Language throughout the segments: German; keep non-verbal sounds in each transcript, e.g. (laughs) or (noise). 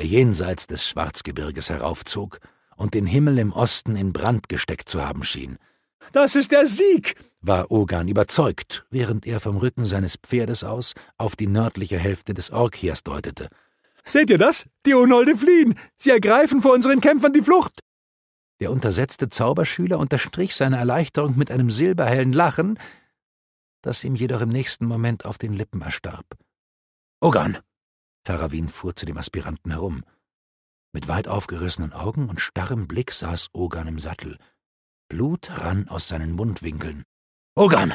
der jenseits des Schwarzgebirges heraufzog und den Himmel im Osten in Brand gesteckt zu haben schien. Das ist der Sieg! war Ogan überzeugt, während er vom Rücken seines Pferdes aus auf die nördliche Hälfte des Orkias deutete. Seht ihr das? Die Unholde fliehen! Sie ergreifen vor unseren Kämpfern die Flucht! Der untersetzte Zauberschüler unterstrich seine Erleichterung mit einem silberhellen Lachen, das ihm jedoch im nächsten Moment auf den Lippen erstarb. Ogan, Taravin fuhr zu dem Aspiranten herum. Mit weit aufgerissenen Augen und starrem Blick saß Ogan im Sattel. Blut rann aus seinen Mundwinkeln. Ogan!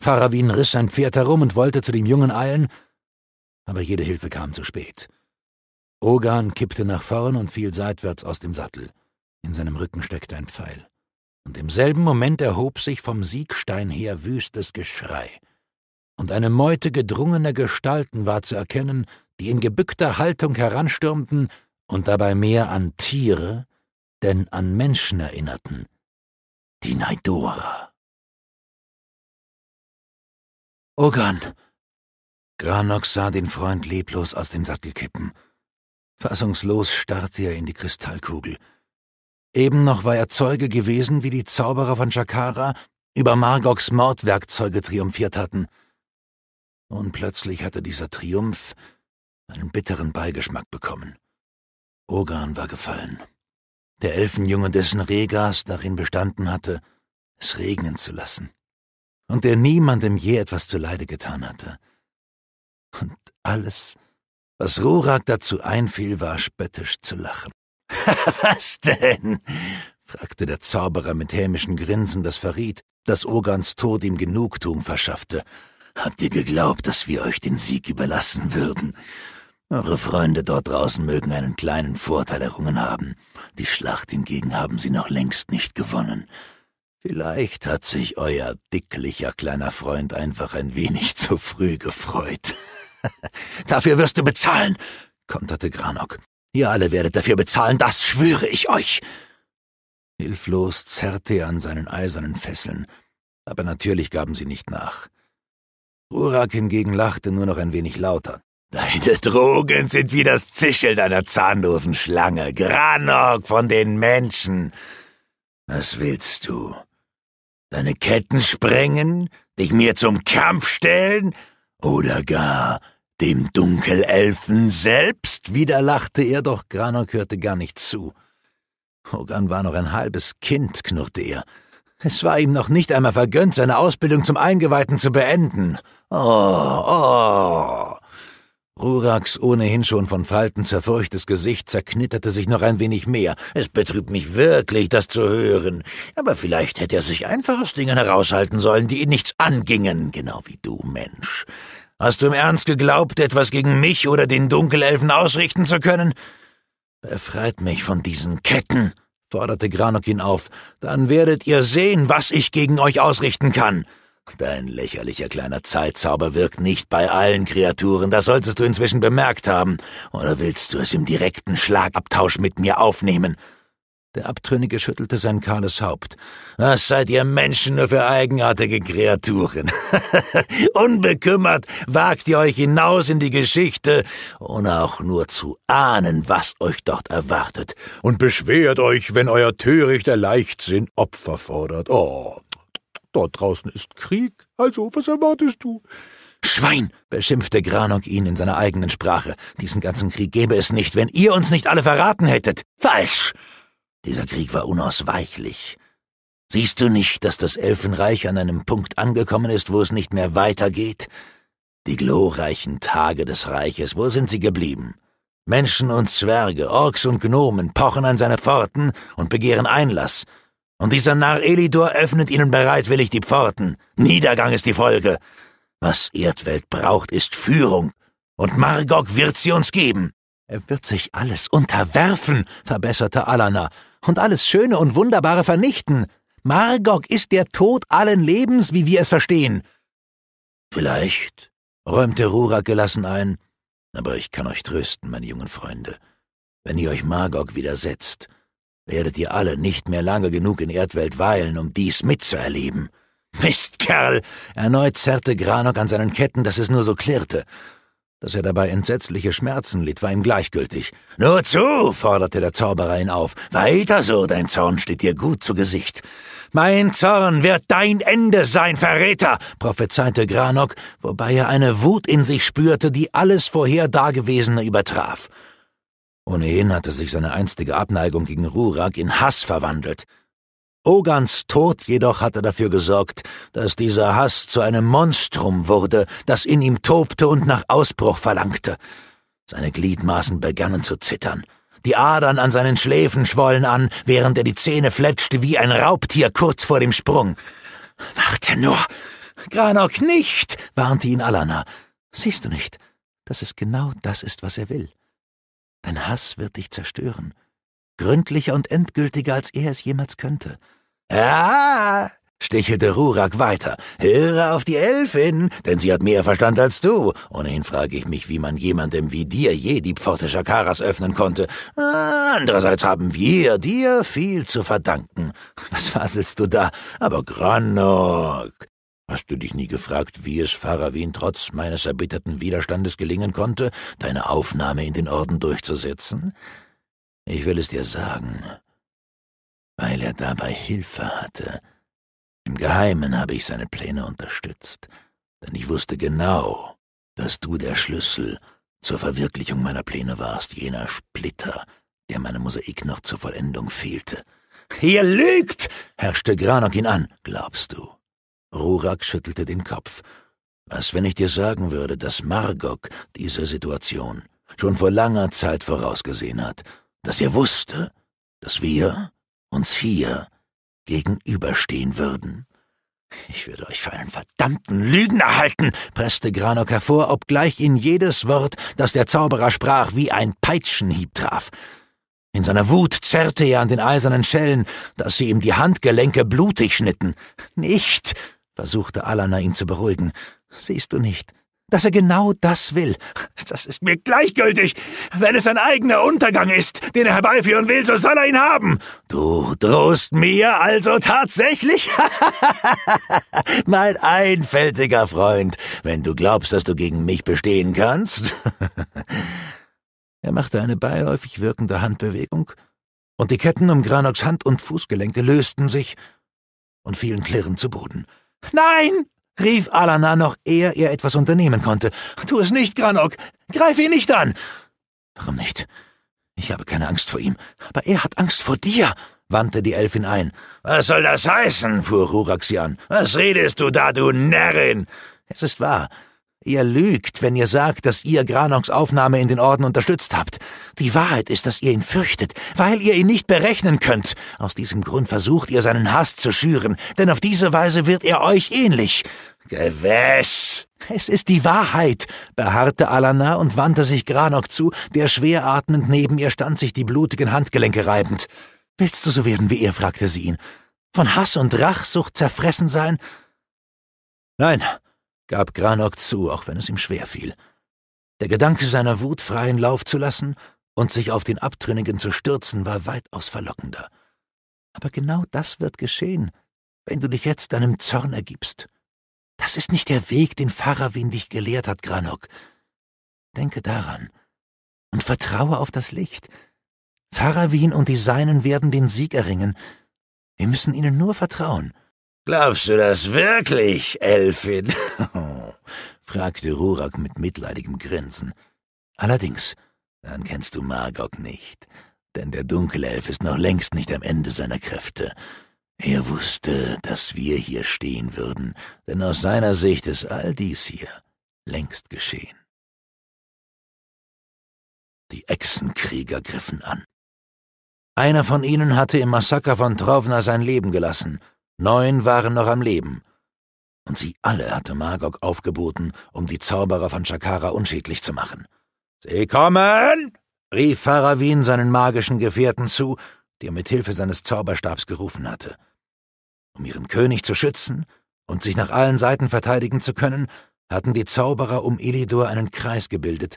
Taravin riss sein Pferd herum und wollte zu dem Jungen eilen, aber jede Hilfe kam zu spät. Ogan kippte nach vorn und fiel seitwärts aus dem Sattel. In seinem Rücken steckte ein Pfeil. Und im selben Moment erhob sich vom Siegstein her wüstes Geschrei. Und eine Meute gedrungener Gestalten war zu erkennen, die in gebückter Haltung heranstürmten und dabei mehr an Tiere, denn an Menschen erinnerten. Die Neidora. Ogan! Granox sah den Freund leblos aus dem Sattel kippen. Fassungslos starrte er in die Kristallkugel. Eben noch war er Zeuge gewesen, wie die Zauberer von Jakara über Margoks Mordwerkzeuge triumphiert hatten. Und plötzlich hatte dieser Triumph einen bitteren Beigeschmack bekommen. Ogan war gefallen. Der Elfenjunge, dessen Regas darin bestanden hatte, es regnen zu lassen. Und der niemandem je etwas zuleide getan hatte. Und alles, was Rurak dazu einfiel, war spöttisch zu lachen. (laughs) was denn? fragte der Zauberer mit hämischem Grinsen, das verriet, dass Ogans Tod ihm Genugtuung verschaffte. Habt ihr geglaubt, dass wir euch den Sieg überlassen würden? Eure Freunde dort draußen mögen einen kleinen Vorteil errungen haben. Die Schlacht hingegen haben sie noch längst nicht gewonnen. Vielleicht hat sich euer dicklicher kleiner Freund einfach ein wenig (laughs) zu früh gefreut. (laughs) dafür wirst du bezahlen, konterte Granok. Ihr alle werdet dafür bezahlen, das schwöre ich euch. Hilflos zerrte er an seinen eisernen Fesseln, aber natürlich gaben sie nicht nach. Rurak hingegen lachte nur noch ein wenig lauter. Deine Drogen sind wie das Zischel deiner zahnlosen Schlange, Granok von den Menschen. Was willst du? Deine Ketten sprengen, dich mir zum Kampf stellen oder gar dem Dunkelelfen selbst? Wieder lachte er, doch Granok hörte gar nicht zu. Hogan war noch ein halbes Kind, knurrte er. Es war ihm noch nicht einmal vergönnt, seine Ausbildung zum Eingeweihten zu beenden. Oh, oh. Ruraks ohnehin schon von Falten zerfurchtes Gesicht zerknitterte sich noch ein wenig mehr. Es betrübt mich wirklich, das zu hören. Aber vielleicht hätte er sich einfach aus Dingen heraushalten sollen, die ihn nichts angingen, genau wie du, Mensch. Hast du im Ernst geglaubt, etwas gegen mich oder den Dunkelelfen ausrichten zu können? Befreit mich von diesen Ketten, forderte Granokin auf. Dann werdet ihr sehen, was ich gegen euch ausrichten kann. Dein lächerlicher kleiner Zeitzauber wirkt nicht bei allen Kreaturen, das solltest du inzwischen bemerkt haben. Oder willst du es im direkten Schlagabtausch mit mir aufnehmen? Der Abtrünnige schüttelte sein kahles Haupt. Was seid ihr Menschen nur für eigenartige Kreaturen? (laughs) Unbekümmert wagt ihr euch hinaus in die Geschichte, ohne auch nur zu ahnen, was euch dort erwartet, und beschwert euch, wenn euer törichter Leichtsinn Opfer fordert. Oh, Dort draußen ist Krieg, also was erwartest du? Schwein, beschimpfte Granok ihn in seiner eigenen Sprache. Diesen ganzen Krieg gäbe es nicht, wenn ihr uns nicht alle verraten hättet. Falsch! Dieser Krieg war unausweichlich. Siehst du nicht, dass das Elfenreich an einem Punkt angekommen ist, wo es nicht mehr weitergeht? Die glorreichen Tage des Reiches, wo sind sie geblieben? Menschen und Zwerge, Orks und Gnomen pochen an seine Pforten und begehren Einlass und dieser Narr Elidor öffnet ihnen bereitwillig die Pforten. Niedergang ist die Folge. Was Erdwelt braucht, ist Führung, und Margok wird sie uns geben. Er wird sich alles unterwerfen, verbesserte Alana, und alles Schöne und Wunderbare vernichten. Margok ist der Tod allen Lebens, wie wir es verstehen. Vielleicht, räumte Rurak gelassen ein, aber ich kann euch trösten, meine jungen Freunde. Wenn ihr euch Margok widersetzt, werdet ihr alle nicht mehr lange genug in Erdwelt weilen, um dies mitzuerleben. Mistkerl! Erneut zerrte Granok an seinen Ketten, dass es nur so klirrte. Dass er dabei entsetzliche Schmerzen litt, war ihm gleichgültig. Nur zu! forderte der Zauberer ihn auf. Weiter so, dein Zorn steht dir gut zu Gesicht. Mein Zorn wird dein Ende sein, Verräter! prophezeite Granok, wobei er eine Wut in sich spürte, die alles vorher Dagewesene übertraf. Ohnehin hatte sich seine einstige Abneigung gegen Rurak in Hass verwandelt. Ogans Tod jedoch hatte dafür gesorgt, dass dieser Hass zu einem Monstrum wurde, das in ihm tobte und nach Ausbruch verlangte. Seine Gliedmaßen begannen zu zittern. Die Adern an seinen Schläfen schwollen an, während er die Zähne fletschte wie ein Raubtier kurz vor dem Sprung. Warte nur! Granok nicht! warnte ihn Alana. Siehst du nicht, dass es genau das ist, was er will? Dein Hass wird dich zerstören. Gründlicher und endgültiger, als er es jemals könnte. Ah! stichelte Rurak weiter. Höre auf die Elfin, denn sie hat mehr Verstand als du. Ohnehin frage ich mich, wie man jemandem wie dir je die Pforte Shakaras öffnen konnte. Ah, andererseits haben wir dir viel zu verdanken. Was faselst du da? Aber Granok, Hast du dich nie gefragt, wie es Farawin trotz meines erbitterten Widerstandes gelingen konnte, deine Aufnahme in den Orden durchzusetzen? Ich will es dir sagen, weil er dabei Hilfe hatte. Im Geheimen habe ich seine Pläne unterstützt, denn ich wusste genau, dass du der Schlüssel zur Verwirklichung meiner Pläne warst, jener Splitter, der meine Mosaik noch zur Vollendung fehlte. Ihr lügt! herrschte Granok ihn an. Glaubst du, Rurak schüttelte den Kopf. Was, wenn ich dir sagen würde, dass Margok diese Situation schon vor langer Zeit vorausgesehen hat, dass er wusste, dass wir uns hier gegenüberstehen würden. Ich würde euch für einen verdammten Lügner halten, presste Granok hervor, obgleich ihn jedes Wort, das der Zauberer sprach, wie ein Peitschenhieb traf. In seiner Wut zerrte er an den eisernen Schellen, dass sie ihm die Handgelenke blutig schnitten. Nicht, versuchte Alana ihn zu beruhigen. Siehst du nicht, dass er genau das will? Das ist mir gleichgültig. Wenn es sein eigener Untergang ist, den er herbeiführen will, so soll er ihn haben. Du drohst mir also tatsächlich? (laughs) mein einfältiger Freund, wenn du glaubst, dass du gegen mich bestehen kannst. (laughs) er machte eine beiläufig wirkende Handbewegung, und die Ketten um Granox Hand und Fußgelenke lösten sich und fielen klirrend zu Boden. Nein! rief Alana, noch ehe er etwas unternehmen konnte. Tu es nicht, Granok! Greif ihn nicht an! Warum nicht? Ich habe keine Angst vor ihm, aber er hat Angst vor dir, wandte die Elfin ein. Was soll das heißen? fuhr Rurak sie an. Was redest du da, du Närrin? Es ist wahr. Ihr lügt, wenn ihr sagt, dass ihr Granoks Aufnahme in den Orden unterstützt habt. Die Wahrheit ist, dass ihr ihn fürchtet, weil ihr ihn nicht berechnen könnt. Aus diesem Grund versucht ihr seinen Hass zu schüren, denn auf diese Weise wird er euch ähnlich. Gewiss. Es ist die Wahrheit, beharrte Alana und wandte sich Granok zu, der schwer atmend neben ihr stand, sich die blutigen Handgelenke reibend. Willst du so werden wie er? fragte sie ihn. Von Hass und Rachsucht zerfressen sein? Nein, gab Granok zu, auch wenn es ihm schwer fiel. Der Gedanke, seiner Wut freien Lauf zu lassen und sich auf den Abtrünnigen zu stürzen, war weitaus verlockender. Aber genau das wird geschehen, wenn du dich jetzt deinem Zorn ergibst. Das ist nicht der Weg, den Farawin dich gelehrt hat, Granok. Denke daran und vertraue auf das Licht. Farawin und die Seinen werden den Sieg erringen. Wir müssen ihnen nur vertrauen. Glaubst du das wirklich, Elfin? (laughs) fragte Rurak mit mitleidigem Grinsen. Allerdings, dann kennst du Margok nicht, denn der Dunkelelf ist noch längst nicht am Ende seiner Kräfte. Er wusste, dass wir hier stehen würden, denn aus seiner Sicht ist all dies hier längst geschehen. Die Echsenkrieger griffen an. Einer von ihnen hatte im Massaker von Trovna sein Leben gelassen, Neun waren noch am Leben. Und sie alle hatte Magog aufgeboten, um die Zauberer von Chakara unschädlich zu machen. Sie kommen! rief Farawin seinen magischen Gefährten zu, die er mit Hilfe seines Zauberstabs gerufen hatte. Um ihren König zu schützen und sich nach allen Seiten verteidigen zu können, hatten die Zauberer um Elidor einen Kreis gebildet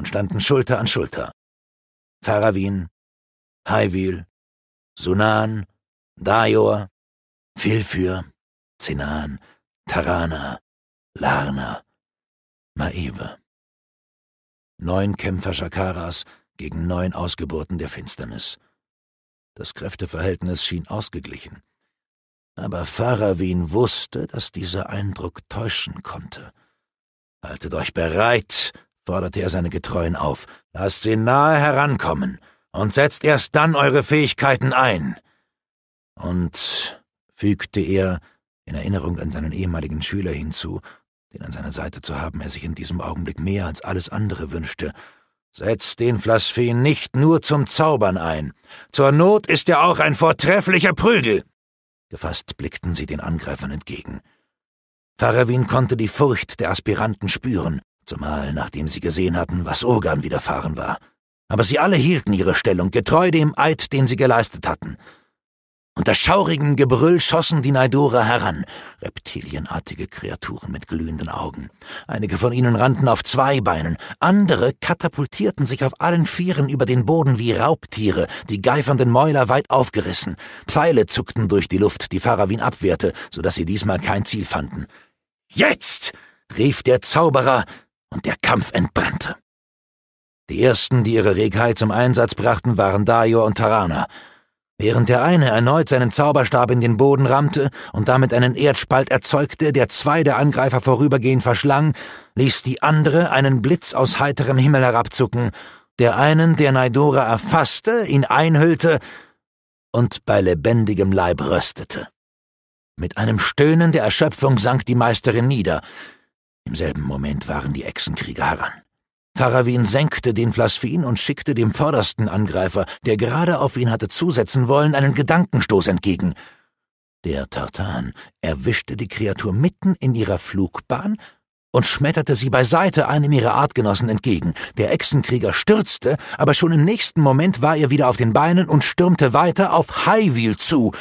und standen Schulter an Schulter. Farawin, Haiwil, Sunan, Dajor, Filfür, Zenan, Tarana, Larna, Maeve. Neun Kämpfer Shakaras gegen neun Ausgeburten der Finsternis. Das Kräfteverhältnis schien ausgeglichen. Aber Farawin wusste, dass dieser Eindruck täuschen konnte. Haltet euch bereit, forderte er seine Getreuen auf, lasst sie nahe herankommen und setzt erst dann eure Fähigkeiten ein. Und fügte er, in Erinnerung an seinen ehemaligen Schüler hinzu, den an seiner Seite zu haben er sich in diesem Augenblick mehr als alles andere wünschte. Setzt den Flasfin nicht nur zum Zaubern ein. Zur Not ist er auch ein vortrefflicher Prügel. Gefasst blickten sie den Angreifern entgegen. Faravin konnte die Furcht der Aspiranten spüren, zumal nachdem sie gesehen hatten, was Urgan widerfahren war. Aber sie alle hielten ihre Stellung, getreu dem Eid, den sie geleistet hatten. Unter schaurigem Gebrüll schossen die Naidora heran, reptilienartige Kreaturen mit glühenden Augen. Einige von ihnen rannten auf zwei Beinen, andere katapultierten sich auf allen Vieren über den Boden wie Raubtiere, die geifernden Mäuler weit aufgerissen. Pfeile zuckten durch die Luft, die Farawin abwehrte, so dass sie diesmal kein Ziel fanden. Jetzt! rief der Zauberer, und der Kampf entbrannte. Die ersten, die ihre Regheit zum Einsatz brachten, waren Dajor und Tarana während der eine erneut seinen Zauberstab in den Boden rammte und damit einen Erdspalt erzeugte, der zwei der Angreifer vorübergehend verschlang, ließ die andere einen Blitz aus heiterem Himmel herabzucken, der einen der Naidora erfasste, ihn einhüllte und bei lebendigem Leib röstete. Mit einem Stöhnen der Erschöpfung sank die Meisterin nieder. Im selben Moment waren die Echsenkrieger heran. Farawin senkte den Flasphin und schickte dem vordersten Angreifer, der gerade auf ihn hatte zusetzen wollen, einen Gedankenstoß entgegen. Der Tartan erwischte die Kreatur mitten in ihrer Flugbahn und schmetterte sie beiseite einem ihrer Artgenossen entgegen. Der Echsenkrieger stürzte, aber schon im nächsten Moment war er wieder auf den Beinen und stürmte weiter auf Highwheel zu.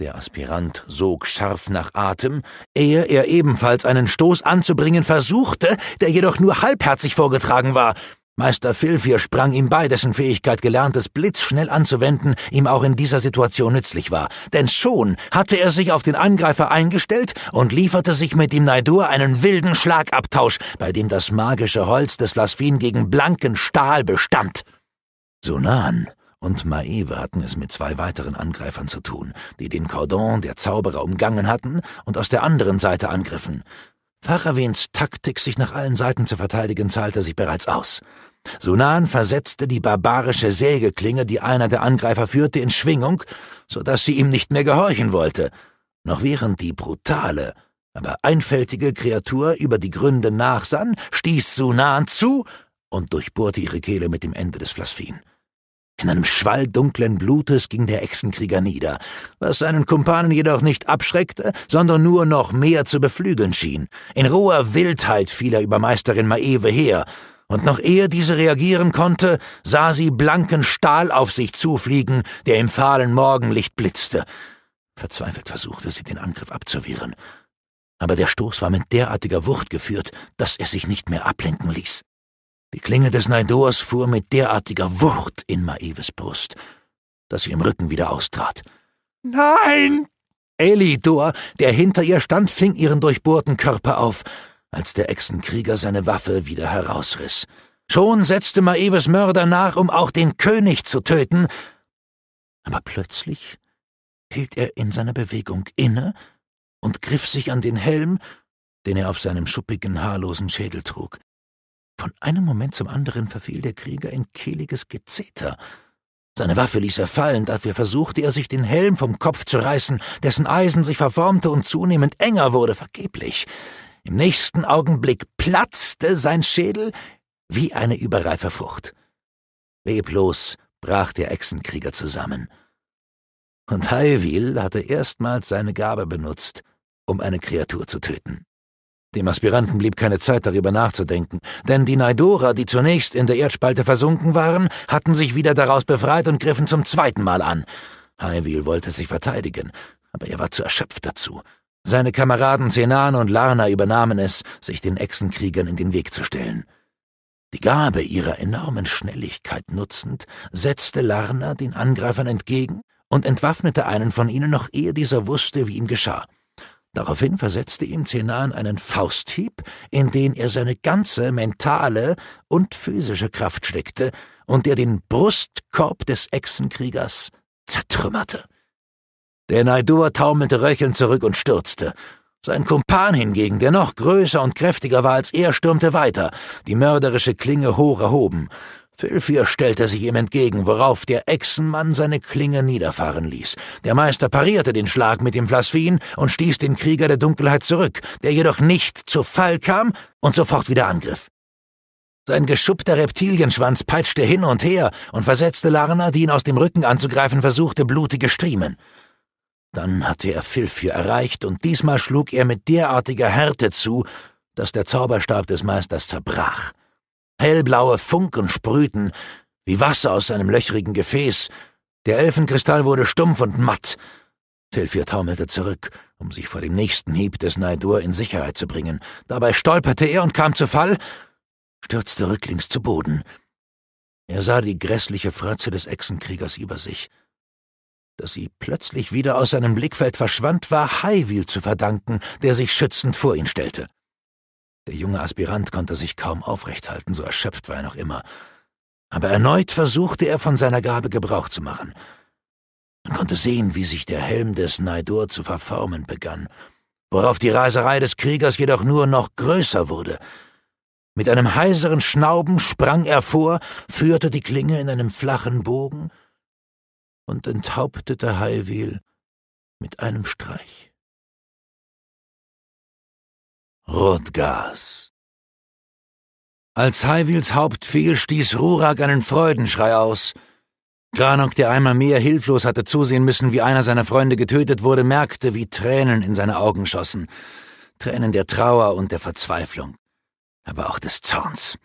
Der Aspirant sog scharf nach Atem, ehe er ebenfalls einen Stoß anzubringen versuchte, der jedoch nur halbherzig vorgetragen war. Meister Filfir sprang ihm bei, dessen Fähigkeit gelerntes Blitz schnell anzuwenden ihm auch in dieser Situation nützlich war. Denn schon hatte er sich auf den Angreifer eingestellt und lieferte sich mit dem Naidur einen wilden Schlagabtausch, bei dem das magische Holz des Lasvin gegen blanken Stahl bestand. Sunan und Maeve hatten es mit zwei weiteren Angreifern zu tun, die den Cordon der Zauberer umgangen hatten und aus der anderen Seite angriffen. Farawins Taktik, sich nach allen Seiten zu verteidigen, zahlte sich bereits aus. Sunan versetzte die barbarische Sägeklinge, die einer der Angreifer führte, in Schwingung, so dass sie ihm nicht mehr gehorchen wollte. Noch während die brutale, aber einfältige Kreatur über die Gründe nachsann, stieß Sunan zu und durchbohrte ihre Kehle mit dem Ende des Flasphin. In einem Schwall dunklen Blutes ging der Echsenkrieger nieder, was seinen Kumpanen jedoch nicht abschreckte, sondern nur noch mehr zu beflügeln schien. In roher Wildheit fiel er über Meisterin Maeve her, und noch ehe diese reagieren konnte, sah sie blanken Stahl auf sich zufliegen, der im fahlen Morgenlicht blitzte. Verzweifelt versuchte sie, den Angriff abzuwehren. Aber der Stoß war mit derartiger Wucht geführt, dass er sich nicht mehr ablenken ließ. Die Klinge des Naidors fuhr mit derartiger Wucht in Maeves Brust, dass sie im Rücken wieder austrat. Nein! Elidor, der hinter ihr stand, fing ihren durchbohrten Körper auf, als der Echsenkrieger seine Waffe wieder herausriss. Schon setzte Maeves Mörder nach, um auch den König zu töten, aber plötzlich hielt er in seiner Bewegung inne und griff sich an den Helm, den er auf seinem schuppigen, haarlosen Schädel trug. Von einem Moment zum anderen verfiel der Krieger in kehliges Gezeter. Seine Waffe ließ er fallen, dafür versuchte er, sich den Helm vom Kopf zu reißen, dessen Eisen sich verformte und zunehmend enger wurde, vergeblich. Im nächsten Augenblick platzte sein Schädel wie eine überreife Frucht. Leblos brach der Echsenkrieger zusammen. Und Heilwil hatte erstmals seine Gabe benutzt, um eine Kreatur zu töten. Dem Aspiranten blieb keine Zeit, darüber nachzudenken, denn die Naidora, die zunächst in der Erdspalte versunken waren, hatten sich wieder daraus befreit und griffen zum zweiten Mal an. Highwheel wollte sich verteidigen, aber er war zu erschöpft dazu. Seine Kameraden Zenan und Lana übernahmen es, sich den Echsenkriegern in den Weg zu stellen. Die Gabe ihrer enormen Schnelligkeit nutzend, setzte Larna den Angreifern entgegen und entwaffnete einen von ihnen noch ehe dieser wusste, wie ihm geschah. Daraufhin versetzte ihm Zenan einen Fausthieb, in den er seine ganze mentale und physische Kraft steckte und der den Brustkorb des Echsenkriegers zertrümmerte. Der Naidur taumelte röchelnd zurück und stürzte. Sein Kumpan hingegen, der noch größer und kräftiger war als er, stürmte weiter, die mörderische Klinge hoch erhoben. Filfir stellte sich ihm entgegen, worauf der Echsenmann seine Klinge niederfahren ließ. Der Meister parierte den Schlag mit dem Plasvin und stieß den Krieger der Dunkelheit zurück, der jedoch nicht zu Fall kam und sofort wieder angriff. Sein geschuppter Reptilienschwanz peitschte hin und her und versetzte Larna, die ihn aus dem Rücken anzugreifen versuchte, blutige Striemen. Dann hatte er Filfir erreicht und diesmal schlug er mit derartiger Härte zu, dass der Zauberstab des Meisters zerbrach. Hellblaue Funken sprühten, wie Wasser aus einem löchrigen Gefäß. Der Elfenkristall wurde stumpf und matt. Telfir taumelte zurück, um sich vor dem nächsten Hieb des Naidur in Sicherheit zu bringen. Dabei stolperte er und kam zu Fall, stürzte rücklings zu Boden. Er sah die grässliche Fratze des Echsenkriegers über sich. Dass sie plötzlich wieder aus seinem Blickfeld verschwand, war Highwheel zu verdanken, der sich schützend vor ihn stellte. Der junge Aspirant konnte sich kaum aufrecht halten, so erschöpft war er noch immer. Aber erneut versuchte er, von seiner Gabe Gebrauch zu machen. Man konnte sehen, wie sich der Helm des Naidur zu verformen begann, worauf die Reiserei des Kriegers jedoch nur noch größer wurde. Mit einem heiseren Schnauben sprang er vor, führte die Klinge in einem flachen Bogen und enthauptete Haiwil mit einem Streich. Rotgas. Als Highwheels Haupt fiel, stieß Rurak einen Freudenschrei aus. Granok, der einmal mehr hilflos hatte zusehen müssen, wie einer seiner Freunde getötet wurde, merkte, wie Tränen in seine Augen schossen. Tränen der Trauer und der Verzweiflung, aber auch des Zorns.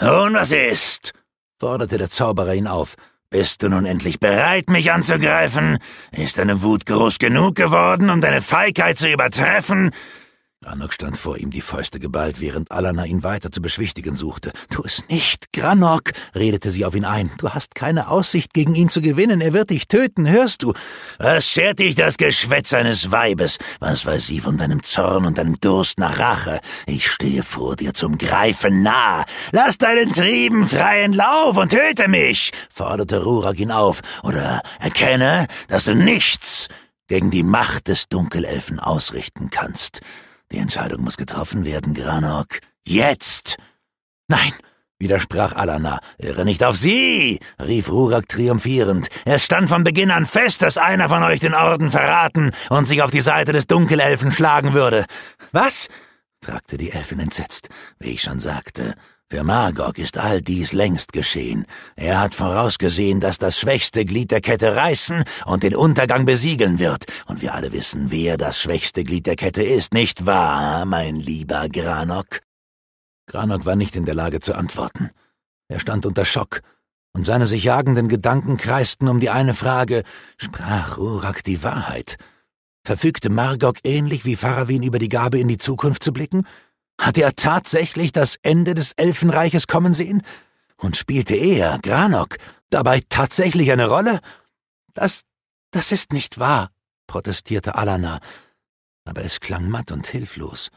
Nun, was ist? forderte der Zauberer ihn auf. Bist du nun endlich bereit, mich anzugreifen? Ist deine Wut groß genug geworden, um deine Feigheit zu übertreffen? Granok stand vor ihm, die Fäuste geballt, während Alana ihn weiter zu beschwichtigen suchte. Tu es nicht, Granok, redete sie auf ihn ein. Du hast keine Aussicht, gegen ihn zu gewinnen. Er wird dich töten, hörst du? Was schert dich das Geschwätz eines Weibes? Was weiß sie von deinem Zorn und deinem Durst nach Rache? Ich stehe vor dir zum Greifen nah. Lass deinen Trieben freien Lauf und töte mich, forderte Rurak ihn auf. Oder erkenne, dass du nichts gegen die Macht des Dunkelelfen ausrichten kannst. Die Entscheidung muss getroffen werden, Granok. Jetzt! Nein! widersprach Alana. Irre nicht auf Sie! rief Rurak triumphierend. Es stand von Beginn an fest, dass einer von euch den Orden verraten und sich auf die Seite des Dunkelelfen schlagen würde. Was? fragte die Elfin entsetzt. Wie ich schon sagte, für Margok ist all dies längst geschehen. Er hat vorausgesehen, dass das schwächste Glied der Kette reißen und den Untergang besiegeln wird. Und wir alle wissen, wer das schwächste Glied der Kette ist, nicht wahr, mein lieber Granok? Granok war nicht in der Lage zu antworten. Er stand unter Schock, und seine sich jagenden Gedanken kreisten um die eine Frage, sprach Urak die Wahrheit? Verfügte Margok ähnlich wie Farawin über die Gabe, in die Zukunft zu blicken? Hat er tatsächlich das Ende des Elfenreiches kommen sehen? Und spielte er, Granok, dabei tatsächlich eine Rolle? Das, das ist nicht wahr, protestierte Alana, aber es klang matt und hilflos.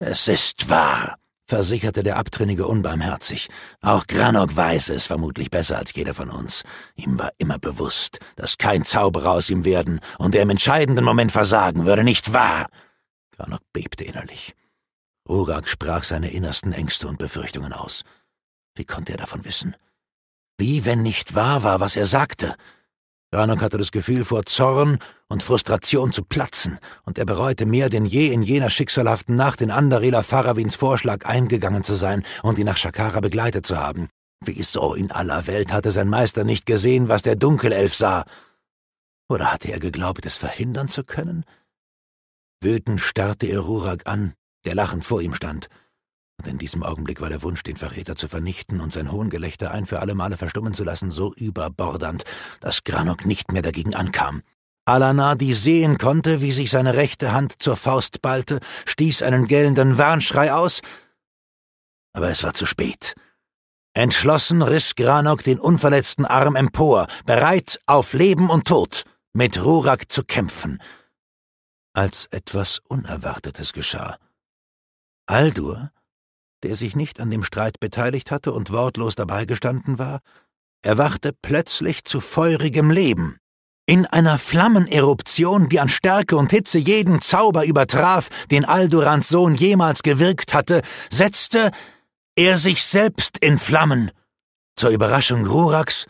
Es ist wahr, versicherte der Abtrünnige unbarmherzig. Auch Granok weiß es vermutlich besser als jeder von uns. Ihm war immer bewusst, dass kein Zauberer aus ihm werden und er im entscheidenden Moment versagen würde, nicht wahr? Granok bebte innerlich. Orak sprach seine innersten Ängste und Befürchtungen aus. Wie konnte er davon wissen? Wie, wenn nicht wahr war, was er sagte? Ranok hatte das Gefühl, vor Zorn und Frustration zu platzen, und er bereute mehr denn je, in jener schicksalhaften Nacht in Andarela Farawins Vorschlag eingegangen zu sein und ihn nach Shakara begleitet zu haben. Wieso in aller Welt hatte sein Meister nicht gesehen, was der Dunkelelf sah? Oder hatte er geglaubt, es verhindern zu können? Wütend starrte er Rurak an, der lachend vor ihm stand. Und in diesem Augenblick war der Wunsch, den Verräter zu vernichten und sein Hohngelächter ein für alle Male verstummen zu lassen, so überbordernd, dass Granok nicht mehr dagegen ankam. Alanadi sehen konnte, wie sich seine rechte Hand zur Faust ballte, stieß einen gellenden Warnschrei aus, aber es war zu spät. Entschlossen riss Granok den unverletzten Arm empor, bereit, auf Leben und Tod mit Rurak zu kämpfen, als etwas Unerwartetes geschah. Aldur, der sich nicht an dem Streit beteiligt hatte und wortlos dabei gestanden war, erwachte plötzlich zu feurigem Leben. In einer Flammeneruption, die an Stärke und Hitze jeden Zauber übertraf, den Aldurans Sohn jemals gewirkt hatte, setzte er sich selbst in Flammen, zur Überraschung Ruraks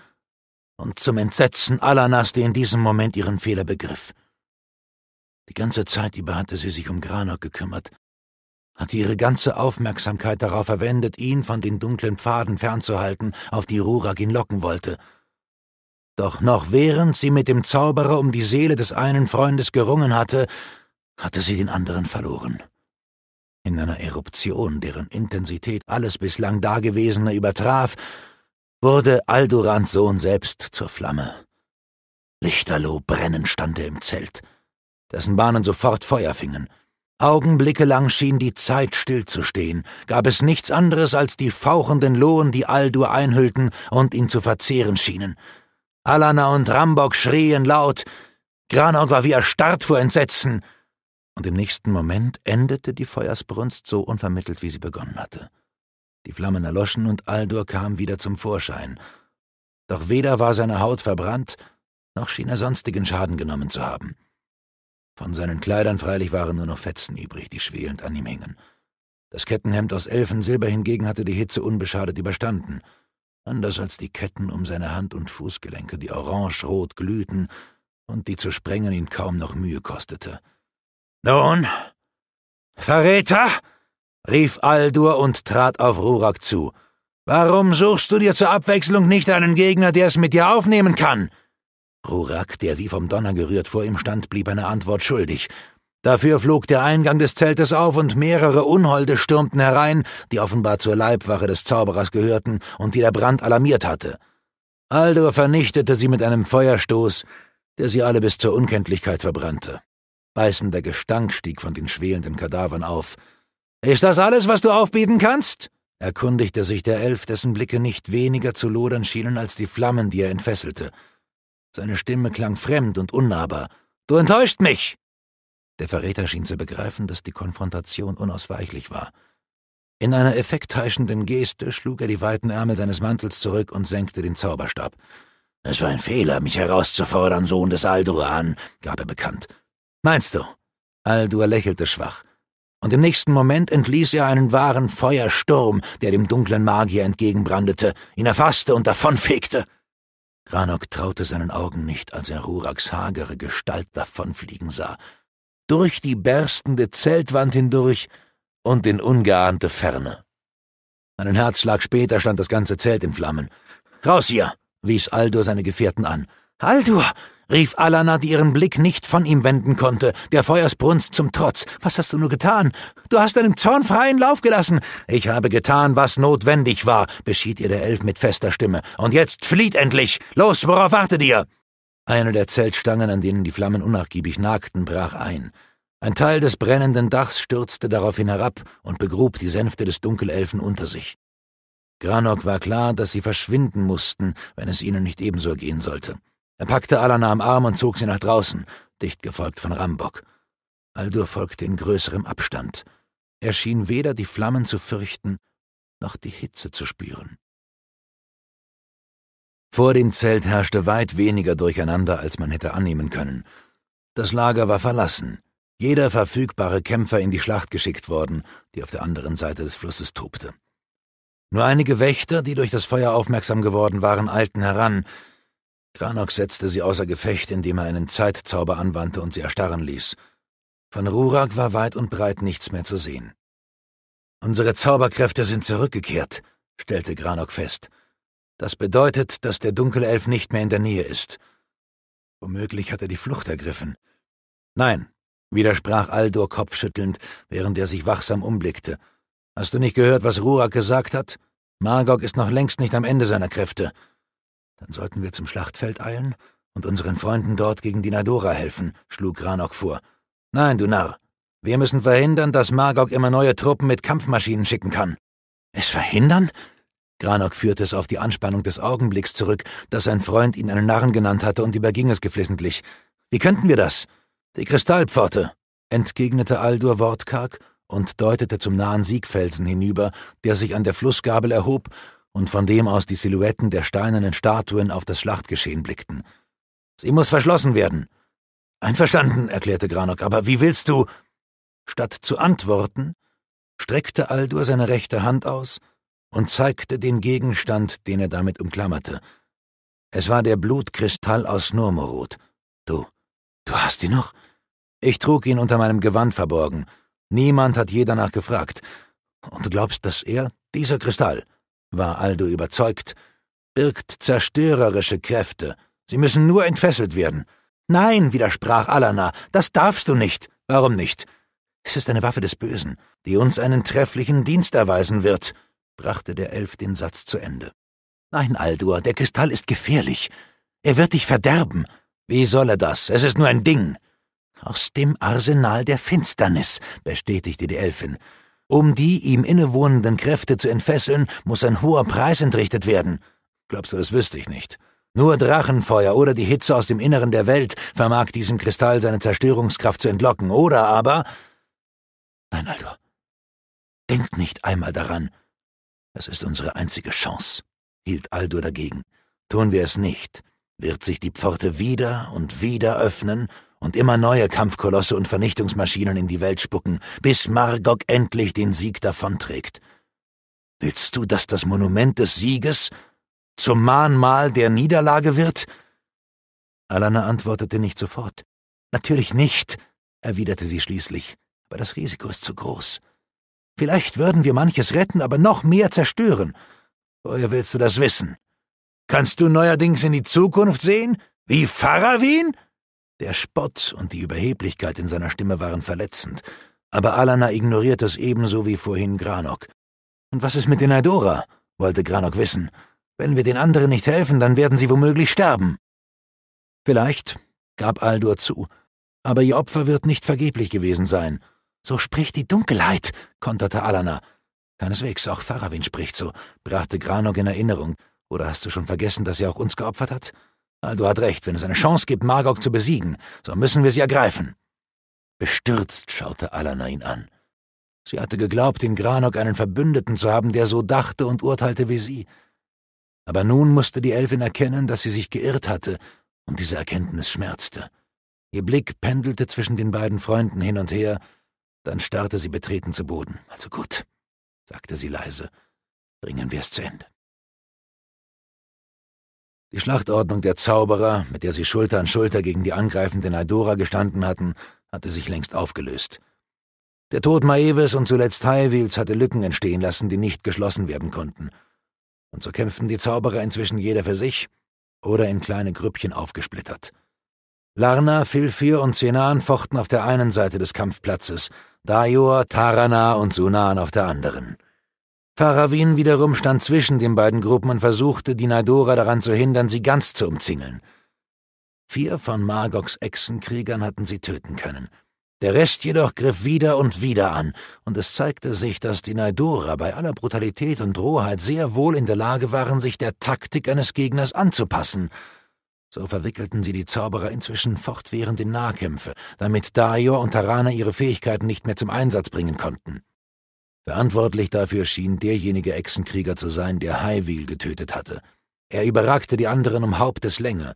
und zum Entsetzen Alanas, die in diesem Moment ihren Fehler begriff. Die ganze Zeit über hatte sie sich um Granok gekümmert, hatte ihre ganze Aufmerksamkeit darauf verwendet, ihn von den dunklen Pfaden fernzuhalten, auf die Rurak ihn locken wollte. Doch noch während sie mit dem Zauberer um die Seele des einen Freundes gerungen hatte, hatte sie den anderen verloren. In einer Eruption, deren Intensität alles bislang Dagewesene übertraf, wurde Aldurans Sohn selbst zur Flamme. Lichterloh brennend stand er im Zelt, dessen Bahnen sofort Feuer fingen – Augenblicke lang schien die Zeit stillzustehen, gab es nichts anderes als die fauchenden Lohen, die Aldur einhüllten und ihn zu verzehren schienen. Alana und Rambok schrien laut, Granog war wie erstarrt vor Entsetzen, und im nächsten Moment endete die Feuersbrunst so unvermittelt, wie sie begonnen hatte. Die Flammen erloschen und Aldur kam wieder zum Vorschein. Doch weder war seine Haut verbrannt, noch schien er sonstigen Schaden genommen zu haben. Von seinen Kleidern freilich waren nur noch Fetzen übrig, die schwelend an ihm hingen. Das Kettenhemd aus Elfensilber hingegen hatte die Hitze unbeschadet überstanden. Anders als die Ketten um seine Hand- und Fußgelenke, die orange-rot glühten und die zu sprengen ihn kaum noch Mühe kostete. Nun, Verräter! rief Aldur und trat auf Rurak zu. Warum suchst du dir zur Abwechslung nicht einen Gegner, der es mit dir aufnehmen kann? Rurak, der wie vom Donner gerührt vor ihm stand, blieb eine Antwort schuldig. Dafür flog der Eingang des Zeltes auf und mehrere Unholde stürmten herein, die offenbar zur Leibwache des Zauberers gehörten und die der Brand alarmiert hatte. Aldo vernichtete sie mit einem Feuerstoß, der sie alle bis zur Unkenntlichkeit verbrannte. Beißender Gestank stieg von den schwelenden Kadavern auf. Ist das alles, was du aufbieten kannst? erkundigte sich der Elf, dessen Blicke nicht weniger zu lodern schienen als die Flammen, die er entfesselte. Seine Stimme klang fremd und unnahbar. Du enttäuscht mich! Der Verräter schien zu begreifen, dass die Konfrontation unausweichlich war. In einer effektheischenden Geste schlug er die weiten Ärmel seines Mantels zurück und senkte den Zauberstab. Es war ein Fehler, mich herauszufordern, Sohn des Alduran, gab er bekannt. Meinst du? Aldur lächelte schwach. Und im nächsten Moment entließ er einen wahren Feuersturm, der dem dunklen Magier entgegenbrandete, ihn erfasste und davonfegte. Granok traute seinen Augen nicht, als er Ruraks hagere Gestalt davonfliegen sah, durch die berstende Zeltwand hindurch und in ungeahnte Ferne. Einen Herzschlag später stand das ganze Zelt in Flammen. Raus hier! wies Aldur seine Gefährten an. Aldur! rief Alana, die ihren Blick nicht von ihm wenden konnte, der Feuersbrunst zum Trotz. Was hast du nur getan? Du hast deinem Zorn freien Lauf gelassen. Ich habe getan, was notwendig war, beschied ihr der Elf mit fester Stimme. Und jetzt flieht endlich! Los, worauf wartet ihr? Eine der Zeltstangen, an denen die Flammen unnachgiebig nagten, brach ein. Ein Teil des brennenden Dachs stürzte daraufhin herab und begrub die Sänfte des Dunkelelfen unter sich. Granok war klar, dass sie verschwinden mussten, wenn es ihnen nicht ebenso gehen sollte. Er packte Alana am Arm und zog sie nach draußen, dicht gefolgt von Rambok. Aldur folgte in größerem Abstand. Er schien weder die Flammen zu fürchten, noch die Hitze zu spüren. Vor dem Zelt herrschte weit weniger Durcheinander, als man hätte annehmen können. Das Lager war verlassen, jeder verfügbare Kämpfer in die Schlacht geschickt worden, die auf der anderen Seite des Flusses tobte. Nur einige Wächter, die durch das Feuer aufmerksam geworden waren, eilten heran, Granox setzte sie außer Gefecht, indem er einen Zeitzauber anwandte und sie erstarren ließ. Von Rurak war weit und breit nichts mehr zu sehen. Unsere Zauberkräfte sind zurückgekehrt, stellte Granok fest. Das bedeutet, dass der Dunkelelf nicht mehr in der Nähe ist. Womöglich hat er die Flucht ergriffen. Nein, widersprach Aldor kopfschüttelnd, während er sich wachsam umblickte. Hast du nicht gehört, was Rurak gesagt hat? Magog ist noch längst nicht am Ende seiner Kräfte. Dann sollten wir zum Schlachtfeld eilen und unseren Freunden dort gegen die Nadora helfen, schlug Ranok vor. Nein, du Narr. Wir müssen verhindern, dass Magog immer neue Truppen mit Kampfmaschinen schicken kann. Es verhindern? Granok führte es auf die Anspannung des Augenblicks zurück, dass sein Freund ihn einen Narren genannt hatte und überging es geflissentlich. Wie könnten wir das? Die Kristallpforte, entgegnete Aldur wortkarg und deutete zum nahen Siegfelsen hinüber, der sich an der Flussgabel erhob und von dem aus die Silhouetten der steinernen Statuen auf das Schlachtgeschehen blickten. Sie muss verschlossen werden. Einverstanden, erklärte Granok, aber wie willst du? Statt zu antworten, streckte Aldur seine rechte Hand aus und zeigte den Gegenstand, den er damit umklammerte. Es war der Blutkristall aus Nurmorot. Du, du hast ihn noch? Ich trug ihn unter meinem Gewand verborgen. Niemand hat je danach gefragt. Und du glaubst, dass er, dieser Kristall, war Aldo überzeugt, birgt zerstörerische Kräfte. Sie müssen nur entfesselt werden. Nein, widersprach Alana, das darfst du nicht. Warum nicht? Es ist eine Waffe des Bösen, die uns einen trefflichen Dienst erweisen wird, brachte der Elf den Satz zu Ende. Nein, Aldur, der Kristall ist gefährlich. Er wird dich verderben. Wie soll er das? Es ist nur ein Ding. Aus dem Arsenal der Finsternis, bestätigte die Elfin. Um die ihm innewohnenden Kräfte zu entfesseln, muss ein hoher Preis entrichtet werden. Glaubst du, das wüsste ich nicht. Nur Drachenfeuer oder die Hitze aus dem Inneren der Welt vermag diesem Kristall seine Zerstörungskraft zu entlocken, oder aber. Nein, Aldo. Denk nicht einmal daran. Es ist unsere einzige Chance, hielt Aldo dagegen. Tun wir es nicht, wird sich die Pforte wieder und wieder öffnen und immer neue Kampfkolosse und Vernichtungsmaschinen in die Welt spucken, bis Margok endlich den Sieg davonträgt. Willst du, dass das Monument des Sieges zum Mahnmal der Niederlage wird? Alana antwortete nicht sofort. Natürlich nicht, erwiderte sie schließlich, aber das Risiko ist zu groß. Vielleicht würden wir manches retten, aber noch mehr zerstören. Woher willst du das wissen? Kannst du neuerdings in die Zukunft sehen? Wie Farawin? Der Spott und die Überheblichkeit in seiner Stimme waren verletzend, aber Alana ignoriert das ebenso wie vorhin Granok. Und was ist mit den Aidora? wollte Granok wissen. Wenn wir den anderen nicht helfen, dann werden sie womöglich sterben. Vielleicht, gab Aldur zu, aber ihr Opfer wird nicht vergeblich gewesen sein. So spricht die Dunkelheit, konterte Alana. Keineswegs, auch Farawin spricht so, brachte Granok in Erinnerung. Oder hast du schon vergessen, dass er auch uns geopfert hat? Aldo ah, hat recht, wenn es eine Chance gibt, Margok zu besiegen, so müssen wir sie ergreifen. Bestürzt schaute Alana ihn an. Sie hatte geglaubt, in Granok einen Verbündeten zu haben, der so dachte und urteilte wie sie. Aber nun musste die Elfin erkennen, dass sie sich geirrt hatte, und diese Erkenntnis schmerzte. Ihr Blick pendelte zwischen den beiden Freunden hin und her, dann starrte sie betreten zu Boden. Also gut, sagte sie leise, bringen wir es zu Ende. Die Schlachtordnung der Zauberer, mit der sie Schulter an Schulter gegen die angreifenden Aidora gestanden hatten, hatte sich längst aufgelöst. Der Tod Maeves und zuletzt Highwheels hatte Lücken entstehen lassen, die nicht geschlossen werden konnten. Und so kämpften die Zauberer inzwischen jeder für sich oder in kleine Grüppchen aufgesplittert. Larna, Filfir und Zenan fochten auf der einen Seite des Kampfplatzes, Dajor, Tarana und Sunan auf der anderen. Farawin wiederum stand zwischen den beiden Gruppen und versuchte, die Naidora daran zu hindern, sie ganz zu umzingeln. Vier von Margoks Echsenkriegern hatten sie töten können. Der Rest jedoch griff wieder und wieder an, und es zeigte sich, dass die Naidora bei aller Brutalität und Rohheit sehr wohl in der Lage waren, sich der Taktik eines Gegners anzupassen. So verwickelten sie die Zauberer inzwischen fortwährend in Nahkämpfe, damit Dajor und Tarana ihre Fähigkeiten nicht mehr zum Einsatz bringen konnten. Verantwortlich dafür schien derjenige Echsenkrieger zu sein, der Highwheel getötet hatte. Er überragte die anderen um Haupteslänge,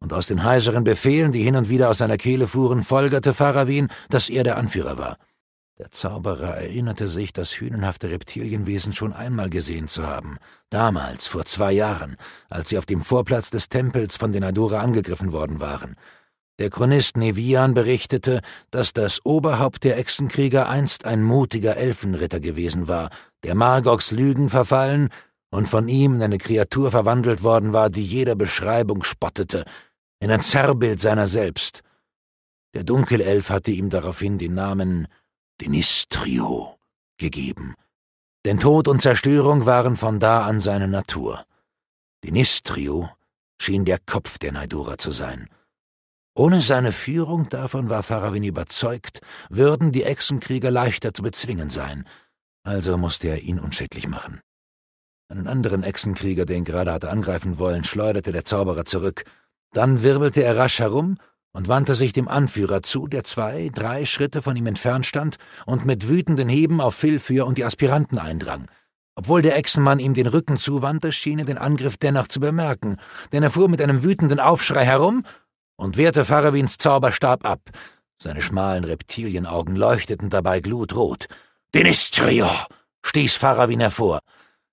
und aus den heiseren Befehlen, die hin und wieder aus seiner Kehle fuhren, folgerte Farawin, dass er der Anführer war. Der Zauberer erinnerte sich, das hünenhafte Reptilienwesen schon einmal gesehen zu haben. Damals, vor zwei Jahren, als sie auf dem Vorplatz des Tempels von den Adora angegriffen worden waren. Der Chronist Nevian berichtete, dass das Oberhaupt der Echsenkrieger einst ein mutiger Elfenritter gewesen war, der Margoks Lügen verfallen und von ihm in eine Kreatur verwandelt worden war, die jeder Beschreibung spottete, in ein Zerrbild seiner selbst. Der Dunkelelf hatte ihm daraufhin den Namen Denistrio gegeben, denn Tod und Zerstörung waren von da an seine Natur. Denistrio schien der Kopf der Naidura zu sein ohne seine Führung, davon war Farawin überzeugt, würden die Echsenkrieger leichter zu bezwingen sein, also musste er ihn unschädlich machen. Einen anderen Echsenkrieger, den gerade hatte angreifen wollen, schleuderte der Zauberer zurück. Dann wirbelte er rasch herum und wandte sich dem Anführer zu, der zwei, drei Schritte von ihm entfernt stand und mit wütenden Heben auf Filfür und die Aspiranten eindrang. Obwohl der Echsenmann ihm den Rücken zuwandte, schien er den Angriff dennoch zu bemerken, denn er fuhr mit einem wütenden Aufschrei herum und wehrte Farawins Zauberstab ab. Seine schmalen Reptilienaugen leuchteten dabei glutrot. Dinistrio! stieß Farawin hervor.